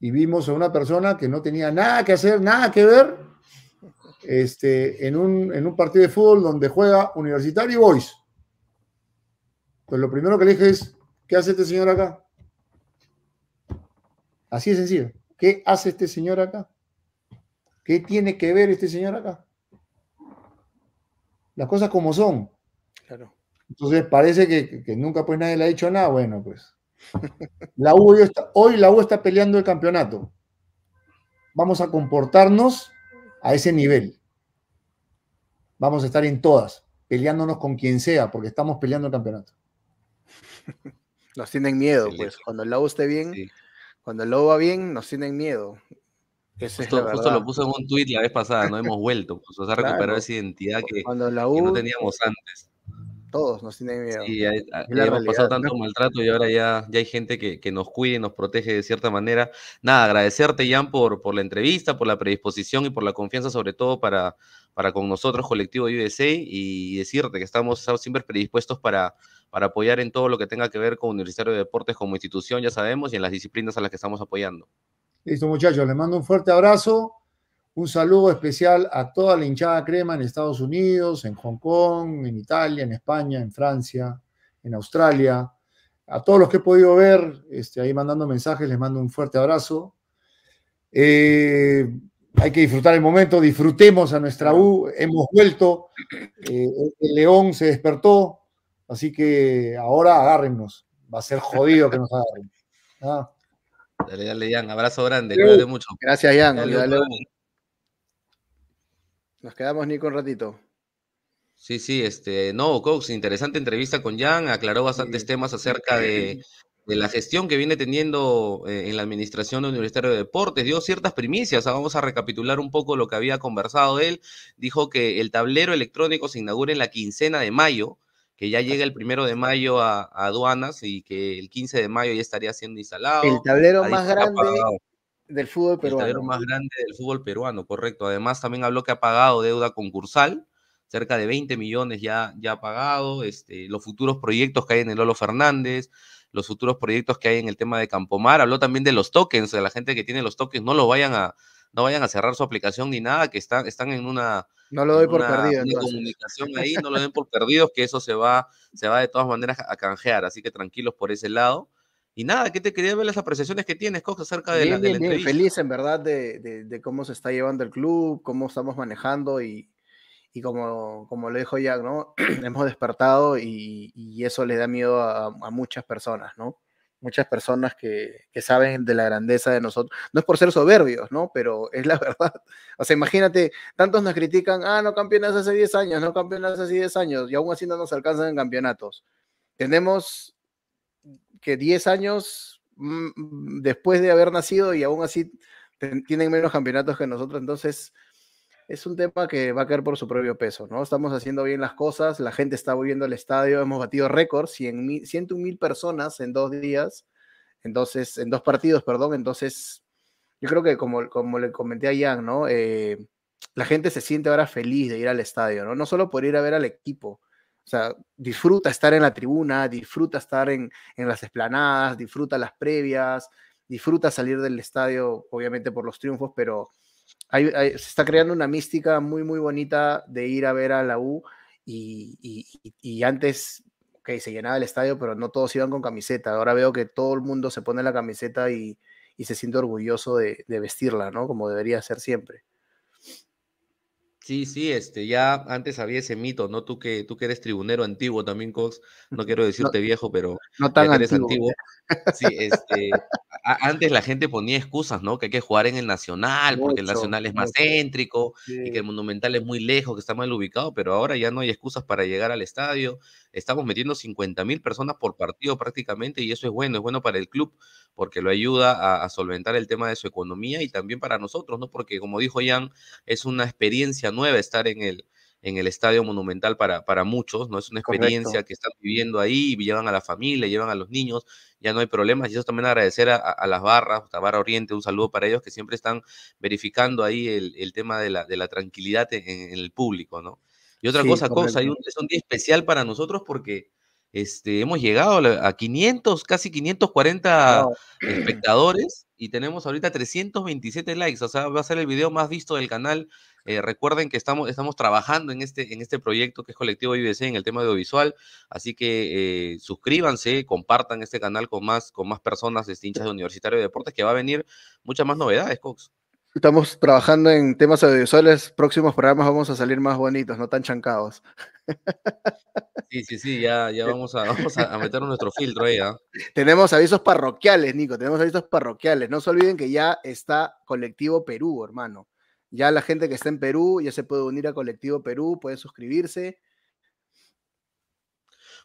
y vimos a una persona que no tenía nada que hacer, nada que ver, este, en, un, partido de fútbol donde juega Universitario y Boys. Pues lo primero que le dije es, ¿qué hace este señor acá? Así de sencillo. ¿Qué hace este señor acá? ¿Qué tiene que ver este señor acá? Las cosas como son. Entonces parece que, nunca pues nadie le ha dicho nada. Bueno, pues. La hoy la U está peleando el campeonato. Vamos a comportarnos a ese nivel. Vamos a estar en todas, peleándonos con quien sea, porque estamos peleando el campeonato. Nos tienen miedo, pues. Cuando el lobo esté bien, cuando el lobo va bien, nos tienen miedo. esto justo, lo puso en un tuit la vez pasada, no hemos vuelto. Pues, o sea, recuperar esa identidad que, que, no teníamos antes. Todos nos tiene miedo. Sí, ah, hemos pasado tanto maltrato y ahora ya, ya hay gente que, nos cuide, nos protege de cierta manera. Nada, agradecerte, Jan, por, por la entrevista, por la predisposición y por la confianza, sobre todo para, para con nosotros, Colectivo USA, y decirte que estamos siempre predispuestos para, para apoyar en todo lo que tenga que ver con Universitario de Deportes como institución, ya sabemos, y en las disciplinas a las que estamos apoyando. Listo, muchachos, les mando un fuerte abrazo un saludo especial a toda la hinchada crema en Estados Unidos, en Hong Kong, en Italia, en España, en Francia, en Australia. A todos los que he podido ver, este, ahí mandando mensajes, les mando un fuerte abrazo. Eh, hay que disfrutar el momento, disfrutemos a nuestra U, hemos vuelto, eh, el león se despertó, así que ahora agárrennos, va a ser jodido que nos agarren. Ah. Dale, dale, Jan, abrazo grande, cuídate mucho. Gracias, Jan. dale. Nos quedamos, Nico, un ratito. Sí, sí, este, no, Cox, interesante entrevista con Jan, aclaró bastantes temas acerca de, la gestión que viene teniendo eh, en la administración Universitario de deportes, dio ciertas primicias, ah, vamos a recapitular un poco lo que había conversado él, dijo que el tablero electrónico se inaugura en la quincena de mayo, que ya llega el primero de mayo a, aduanas y que el 15 de mayo ya estaría siendo instalado. El tablero más grande, del fútbol peruano. más grande del fútbol peruano, correcto. Además, también habló que ha pagado deuda concursal, cerca de 20 millones ya, ya ha pagado, este, los futuros proyectos que hay en el Lolo Fernández, los futuros proyectos que hay en el tema de Campomar. Habló también de los tokens, de la gente que tiene los tokens, no lo vayan a, no vayan a cerrar su aplicación ni nada, que están, están en una... No lo doy por comunicación ahí, no lo den por perdidos, que eso se va, se va de todas maneras a canjear, así que tranquilos por ese lado. Y nada, que te quería ver las apreciaciones que tienes, Cosas acerca de, la, de feliz, en verdad, de, cómo se está llevando el club, cómo estamos manejando y, y como, como lo dijo Jack, ¿no? Hemos despertado y, eso le da miedo a, muchas personas, ¿no? Muchas personas que, que, saben de la grandeza de nosotros. No es por ser soberbios, ¿no? Pero es la verdad. O sea, imagínate, tantos nos critican, ah, no campeonas hace 10 años, no campeonas hace 10 años, y aún así no nos alcanzan en campeonatos. Tenemos que 10 años mm, mm, después de haber nacido y aún así tienen menos campeonatos que nosotros, entonces es un tema que va a caer por su propio peso, ¿no? Estamos haciendo bien las cosas, la gente está volviendo al estadio, hemos batido récords, 100, mil personas en dos días, entonces, en dos partidos, perdón, entonces yo creo que como, como le comenté a Jan, ¿no? Eh, la gente se siente ahora feliz de ir al estadio, ¿no? No solo por ir a ver al equipo, o sea, disfruta estar en la tribuna, disfruta estar en, las esplanadas, disfruta las previas, disfruta salir del estadio, obviamente por los triunfos, pero se está creando una mística muy, muy bonita de ir a ver a la U. Y, antes, que se llenaba el estadio, pero no todos iban con camiseta. Ahora veo que todo el mundo se pone la camiseta y, se siente orgulloso de, de vestirla, ¿no? Como debería ser siempre. Sí, sí, este, ya antes había ese mito, ¿no? Tú que, tú que eres tribunero antiguo también, Cox, no quiero decirte viejo, pero no tan antiguo. antiguo. Sí, este, antes la gente ponía excusas, ¿no? Que hay que jugar en el Nacional, porque el Nacional es más céntrico y que el Monumental es muy lejos, que está mal ubicado, pero ahora ya no hay excusas para llegar al estadio. Estamos metiendo 50 mil personas por partido prácticamente y eso es bueno, es bueno para el club porque lo ayuda a, a, solventar el tema de su economía y también para nosotros, ¿no? Porque como dijo Jan, es una experiencia nueva estar en el, en el Estadio Monumental para, para muchos, ¿no? Es una experiencia que están viviendo ahí, llevan a la familia, llevan a los niños, ya no hay problemas. Y eso también agradecer a, las barras, a Barra Oriente, un saludo para ellos que siempre están verificando ahí el, tema de la, de la tranquilidad en, el público, ¿no? Y otra cosa, cosa, hay un día especial para nosotros porque este, hemos llegado a 500, casi 540 espectadores y tenemos ahorita 327 likes, o sea, va a ser el video más visto del canal. Eh, recuerden que estamos, trabajando en este, en este proyecto que es Colectivo IBC en el tema audiovisual, así que eh, suscríbanse, compartan este canal con más, con más personas distintas este, de Universitario de Deportes, que va a venir muchas más novedades, Cox. Estamos trabajando en temas audiovisuales, próximos programas vamos a salir más bonitos, no tan chancados. Sí, sí, sí, ya, ya vamos, a, vamos a meter nuestro filtro ahí. ¿ah? Tenemos avisos parroquiales, Nico, tenemos avisos parroquiales. No se olviden que ya está Colectivo Perú, hermano. Ya la gente que está en Perú ya se puede unir a Colectivo Perú, puede suscribirse.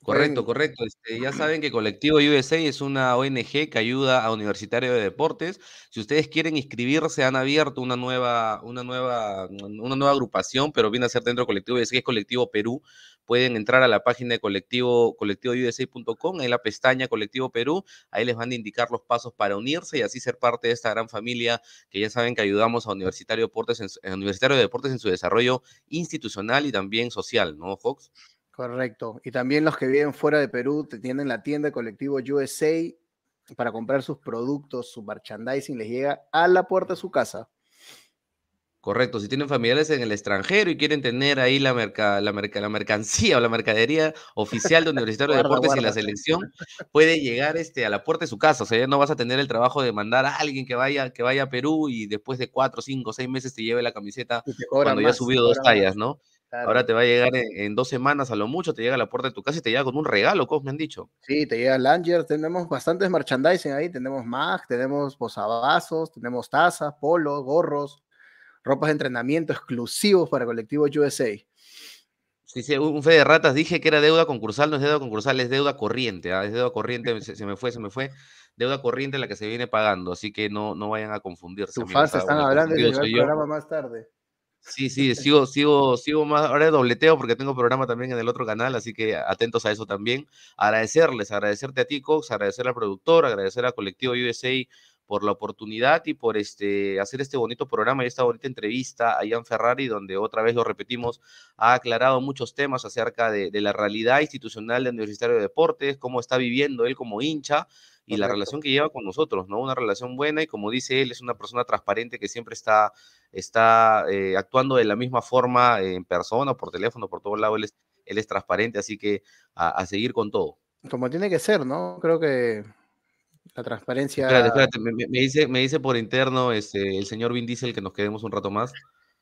Correcto, correcto. Este, ya saben que Colectivo USA es una ONG que ayuda a universitarios de deportes. Si ustedes quieren inscribirse, han abierto una nueva, una nueva, una nueva agrupación, pero viene a ser dentro de Colectivo USA, que es Colectivo Perú. Pueden entrar a la página de colectivo, colectivousa.com, en la pestaña Colectivo Perú, ahí les van a indicar los pasos para unirse y así ser parte de esta gran familia que ya saben que ayudamos a universitarios deportes en, a universitario de deportes en su desarrollo institucional y también social, ¿no, Fox? Correcto. Y también los que viven fuera de Perú tienen la tienda colectivo USA para comprar sus productos, su merchandising, les llega a la puerta de su casa. Correcto, si tienen familiares en el extranjero y quieren tener ahí la, la, mercancía o la mercadería oficial de Universitario de Deportes y la selección, puede llegar este, a la puerta de su casa. O sea, ya no vas a tener el trabajo de mandar a alguien que vaya, que vaya a Perú y después de cuatro, cinco, seis meses te lleve la camiseta cuando ya ha subido dos tallas, ¿no? Ahora te va a llegar en, dos semanas a lo mucho, te llega a la puerta de tu casa y te llega con un regalo, como pues, me han dicho. Sí, te llega Langer, tenemos bastantes merchandising ahí, tenemos mag, tenemos posavasos, tenemos tazas, polos, gorros, ropas de entrenamiento exclusivos para colectivo USA. Sí, un fe de ratas, dije que era deuda concursal, no es deuda concursal, es deuda corriente, ah, es deuda corriente, se, me fue, se me fue, deuda corriente la que se viene pagando, así que no, no vayan a confundirse. Su fans están hablando de programa más tarde. Sí, sí, sigo, sigo, sigo más. Ahora dobleteo porque tengo programa también en el otro canal, así que atentos a eso también. Agradecerles, agradecerte a ti, Cox, agradecer al productor, agradecer a Colectivo USA por la oportunidad y por este, hacer este bonito programa y esta bonita entrevista a Ian Ferrari, donde otra vez lo repetimos, ha aclarado muchos temas acerca de, de la realidad institucional del Universitario de Deportes, cómo está viviendo él como hincha y la relación que lleva con nosotros, ¿no? Una relación buena y como dice él, es una persona transparente que siempre está, está eh, actuando de la misma forma en persona, por teléfono, por todos lados, él es, él es transparente, así que a, a seguir con todo. Como tiene que ser, ¿no? Creo que la transparencia. Espérate, espérate, me, dice, me dice por interno este, el señor Vin Diesel que nos quedemos un rato más.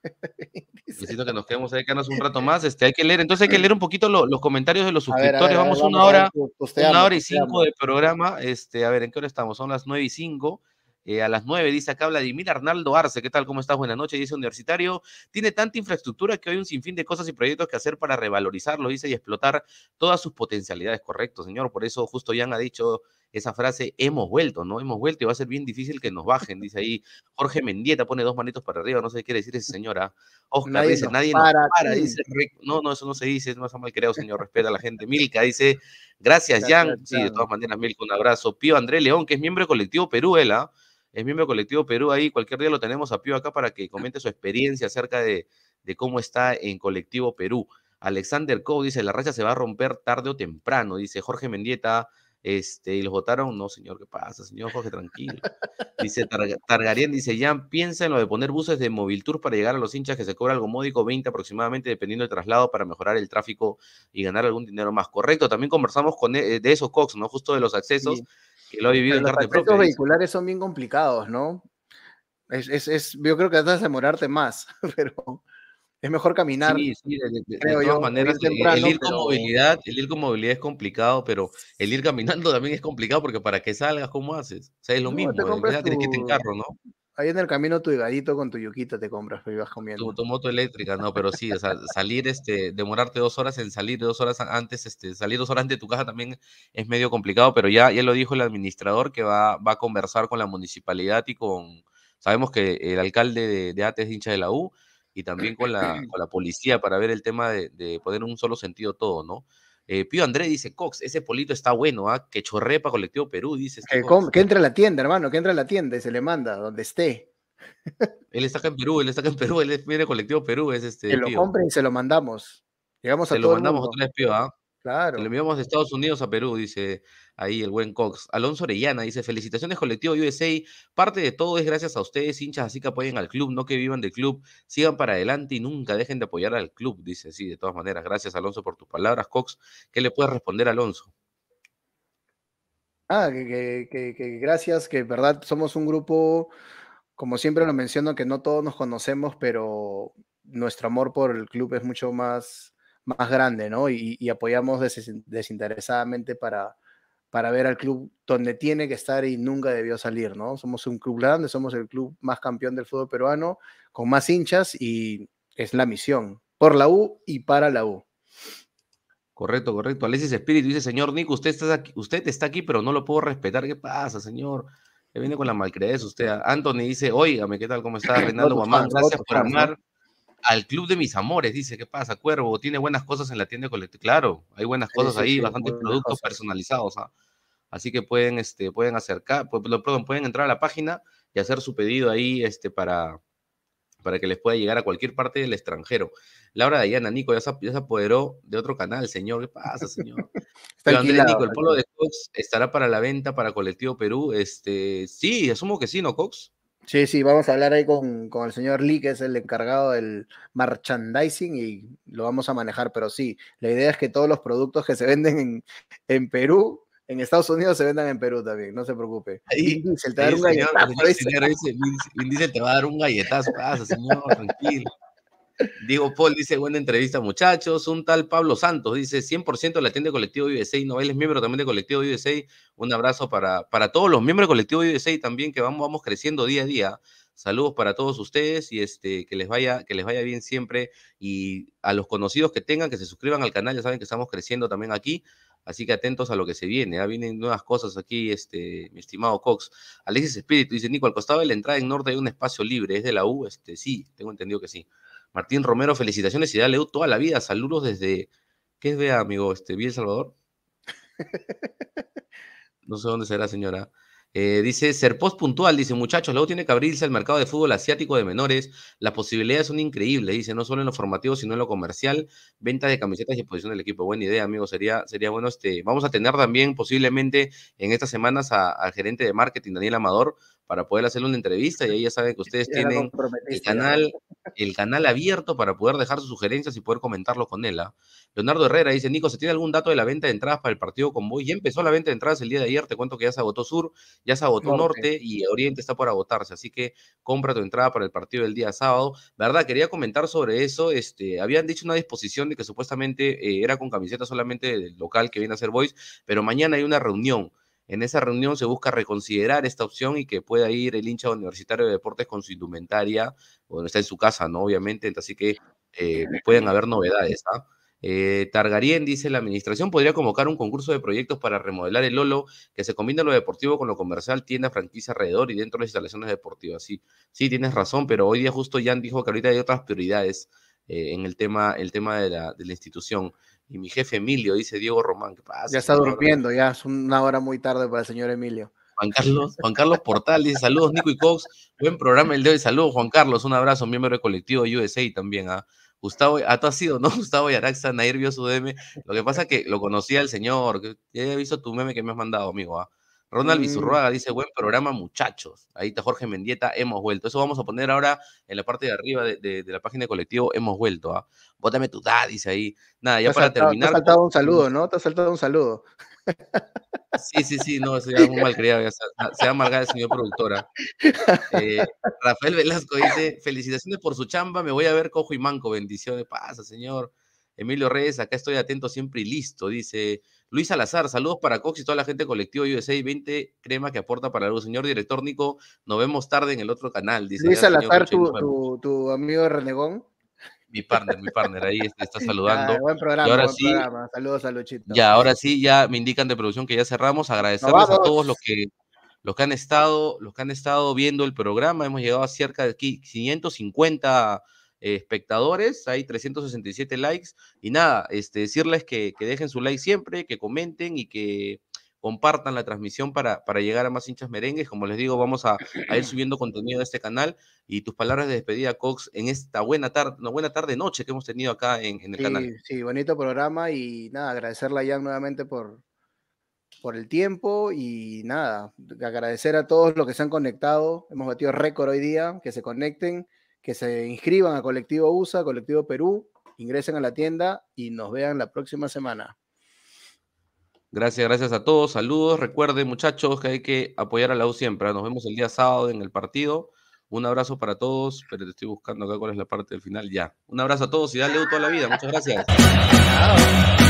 Necesito que nos quedemos ahí, un rato más. Este, hay que leer, entonces hay que leer un poquito los comentarios de los suscriptores. a vamos, una hora, una hora y cinco del programa. Este, a ver, ¿en qué hora estamos? Son las nueve y cinco. Eh, a las nueve dice acá Vladimir Arnaldo Arce, ¿qué tal? ¿Cómo estás? Buenas noches, dice universitario. Tiene tanta infraestructura que hay un sinfín de cosas y proyectos que hacer para revalorizarlo, dice, y explotar todas sus potencialidades, correcto, señor. Por eso justo Jan ha dicho esa frase, hemos vuelto, ¿no? Hemos vuelto y va a ser bien difícil que nos bajen, dice ahí. Jorge Mendieta pone dos manitos para arriba, no sé qué quiere decir esa señora. ¿ah? Oscar nadie dice, nadie nos para, dice, no, no, eso no se dice, no está mal creado, señor, respeta a la gente. Milka dice, gracias, Jan. Sí, de todas maneras, Milka, un abrazo. Pío André León, que es miembro de colectivo Perú, él, ¿ah? es miembro colectivo Perú ahí. Cualquier día lo tenemos a Pío acá para que comente su experiencia acerca de, de cómo está en colectivo Perú. Alexander Coe dice, la racha se va a romper tarde o temprano, dice Jorge Mendieta. Este, y los votaron, no, señor, ¿qué pasa? Señor Jorge, tranquilo. Dice Targarien, dice, ya piensa en lo de poner buses de Moviltour para llegar a los hinchas que se cobra algo módico, 20 aproximadamente, dependiendo del traslado, para mejorar el tráfico y ganar algún dinero más. Correcto, también conversamos con eh, de esos Cox, ¿no? Justo de los accesos, que lo ha vivido en carne propia. Los vehiculares son bien complicados, ¿no? Es, es, yo creo que vas a demorarte más, pero es mejor caminar. Sí, sí, de, todas maneras, el, ir con movilidad, el ir con movilidad es complicado, pero el ir caminando también es complicado porque para que salgas, ¿cómo haces? O sea, es lo mismo. Tienes que tener carro, ¿no? Ahí en el camino tu higadito con tu yuquita te compras pues, y vas comiendo. Tu, moto eléctrica, no, pero sí, salir, este, demorarte dos horas en salir, dos horas antes, este, salir dos horas antes de tu casa también es medio complicado, pero ya, ya lo dijo el administrador que va, va a conversar con la municipalidad y con, sabemos que el alcalde de, de Ate es hincha de la U, y también con la, con la policía para ver el tema de, poner en un solo sentido todo, ¿no? Eh, Pío André dice, Cox, ese polito está bueno, ¿ah? que chorrepa Colectivo Perú, dice. Este que, entre a la tienda, hermano, que entre a la tienda y se le manda, donde esté. Él está acá en Perú, él está acá en Perú, él viene Colectivo Perú, es este. Que lo y se lo mandamos. Llegamos a se lo mandamos otra vez, Pío, ¿ah? Claro. Se lo enviamos de Estados Unidos a Perú, dice ahí el buen Cox. Alonso Orellana dice, felicitaciones colectivo USA, parte de todo es gracias a ustedes, hinchas, así que apoyen al club, no que vivan del club, sigan para adelante y nunca dejen de apoyar al club, dice, sí, de todas maneras, gracias Alonso por tus palabras, Cox. ¿Qué le puedes responder Alonso? Ah, que, que gracias, que verdad somos un grupo, como siempre lo menciono, que no todos nos conocemos, pero nuestro amor por el club es mucho más, más grande, ¿no? Y, apoyamos desinteresadamente para, para ver al club donde tiene que estar y nunca debió salir, ¿no? Somos un club grande, somos el club más campeón del fútbol peruano, con más hinchas y es la misión, por la U y para la U. Correcto, correcto. Alexis Espíritu dice, señor Nico, usted está aquí, usted está aquí, pero no lo puedo respetar. ¿Qué pasa, señor? Le viene con la malcredez usted. Anthony dice, óigame, ¿qué tal? ¿Cómo está? Renato Guamán, gracias por armar al club de mis amores, dice, ¿qué pasa, Cuervo? Tiene buenas cosas en la tienda colectivo Claro, hay buenas cosas ahí, bastantes productos personalizados. ¿ah? Así que pueden, este, pueden acercar, perdón, pueden entrar a la página y hacer su pedido ahí este, para, para que les pueda llegar a cualquier parte del extranjero. Laura Dayana, Nico, ya se, ya se apoderó de otro canal, señor. ¿Qué pasa, señor? el polo de Cox estará para la venta para Colectivo Perú. Este, sí, asumo que sí, ¿no, Cox? Sí, sí, vamos a hablar ahí con, con, el señor Lee, que es el encargado del merchandising y lo vamos a manejar, pero sí, la idea es que todos los productos que se venden en, en Perú, en Estados Unidos se vendan en Perú también, no se preocupe. Ahí, se te va a dar un galletazo. Señor, te va a dar un galletazo, señor, tranquilo. Diego Paul dice, buena entrevista muchachos. Un tal Pablo Santos dice, 100% la tienda de Colectivo USA. Noel es miembro también de Colectivo USA. Un abrazo para, para todos los miembros de Colectivo USA también que vamos, creciendo día a día. Saludos para todos ustedes y este, que, les vaya, que les vaya bien siempre. Y a los conocidos que tengan, que se suscriban al canal, ya saben que estamos creciendo también aquí. Así que atentos a lo que se viene. ¿ah? Vienen nuevas cosas aquí, este, mi estimado Cox. Alexis Espíritu dice, Nico, al costado de la entrada en norte hay un espacio libre. ¿Es de la U? Este, sí, tengo entendido que sí. Martín Romero, felicitaciones y dale uh, toda la vida. Saludos desde. ¿Qué es Vea, amigo? Este, bien Salvador? No sé dónde será, señora. Eh, dice, dice post puntual, dice muchachos, luego tiene que abrirse el mercado de fútbol asiático de menores. Las posibilidades son increíbles, dice, no solo en lo formativo, sino en lo comercial, Venta de camisetas y exposición del equipo. Buena idea, amigo, sería, sería bueno. Este, vamos a tener también posiblemente en estas semanas al gerente de marketing, Daniel Amador, para poder hacerle una entrevista y ahí ya saben que ustedes tienen el canal, el canal abierto para poder dejar sus sugerencias y poder comentarlo con él. ¿ah? Leonardo Herrera dice, Nico, ¿se tiene algún dato de la venta de entradas para el partido con Voice Ya empezó la venta de entradas el día de ayer, te cuento que ya se agotó Sur, ya se agotó Norte, y Oriente está por agotarse, así que compra tu entrada para el partido del día sábado. verdad, quería comentar sobre eso, este, habían dicho una disposición de que supuestamente eh, era con camiseta solamente del local que viene a ser Voice pero mañana hay una reunión en esa reunión se busca reconsiderar esta opción y que pueda ir el hincha universitario de deportes con su indumentaria, bueno, está en su casa, ¿no? Obviamente, así que eh, pueden haber novedades, ¿ah? Eh, dice, la administración podría convocar un concurso de proyectos para remodelar el Lolo, que se combina lo deportivo con lo comercial, tienda, franquicia alrededor y dentro de las instalaciones deportivas. Sí, tienes razón, pero hoy día justo Jan dijo que ahorita hay otras prioridades eh, en el tema, el tema de la, de la institución. Y mi jefe Emilio, dice Diego Román, ¿qué pasa? Ya está durmiendo, ya es una hora muy tarde para el señor Emilio. Juan Carlos, Juan Carlos Portal dice saludos Nico y Cox, buen programa el de hoy, saludos Juan Carlos, un abrazo, miembro del colectivo USA también, ¿ah? Gustavo, a ah, tú has sido, ¿no? Gustavo Yaraxa, Nair vio su DM, lo que pasa es que lo conocía el señor, ya he visto tu meme que me has mandado, amigo, ah. Ronald Bizurruaga mm. dice, buen programa, muchachos. Ahí está Jorge Mendieta, hemos vuelto. Eso vamos a poner ahora en la parte de arriba de, la página de colectivo, hemos vuelto. ¿ah? Bótame tu dad, dice ahí. Nada, ya para terminar. Te ha saltado un mm. saludo, ¿no? Te ha saltado un saludo. Sí, sí, sí, no, es muy malcriado, ya se, ah, se va el señor productora. Eh, Rafael Velasco dice, felicitaciones por su chamba, me voy a ver cojo y manco, bendiciones, pasa, señor. Emilio Reyes, acá estoy atento siempre y listo, dice Luis Salazar, saludos para Cox y toda la gente colectiva USA 20 crema que aporta para el Señor director Nico, nos vemos tarde en el otro canal. Luis Salazar, tu, tu, tu, amigo renegón. Mi partner, mi partner, ahí está, saludando. buen programa, buen programa. Saludos a Ya, ahora sí, ya me indican de producción que ya cerramos. Agradecerles a todos los que los que han estado, los que han estado viendo el programa. Hemos llegado a cerca de aquí, 550 espectadores, hay 367 likes y nada, este, decirles que, que, dejen su like siempre, que comenten y que compartan la transmisión para, para llegar a más hinchas merengues. Como les digo, vamos a, ir subiendo contenido de este canal y tus palabras de despedida, Cox, en esta buena tarde, una buena tarde noche que hemos tenido acá en, el canal. Sí, bonito programa y nada, agradecerle a nuevamente por, por el tiempo y nada, agradecer a todos los que se han conectado. Hemos batido récord hoy día, que se conecten que se inscriban a Colectivo USA, Colectivo Perú, ingresen a la tienda y nos vean la próxima semana. Gracias, gracias a todos. Saludos. Recuerden, muchachos, que hay que apoyar a la U siempre. ¿eh? Nos vemos el día sábado en el partido. Un abrazo para todos, pero te estoy buscando acá cuál es la parte del final. Ya. Un abrazo a todos y dale U toda la vida. Muchas gracias.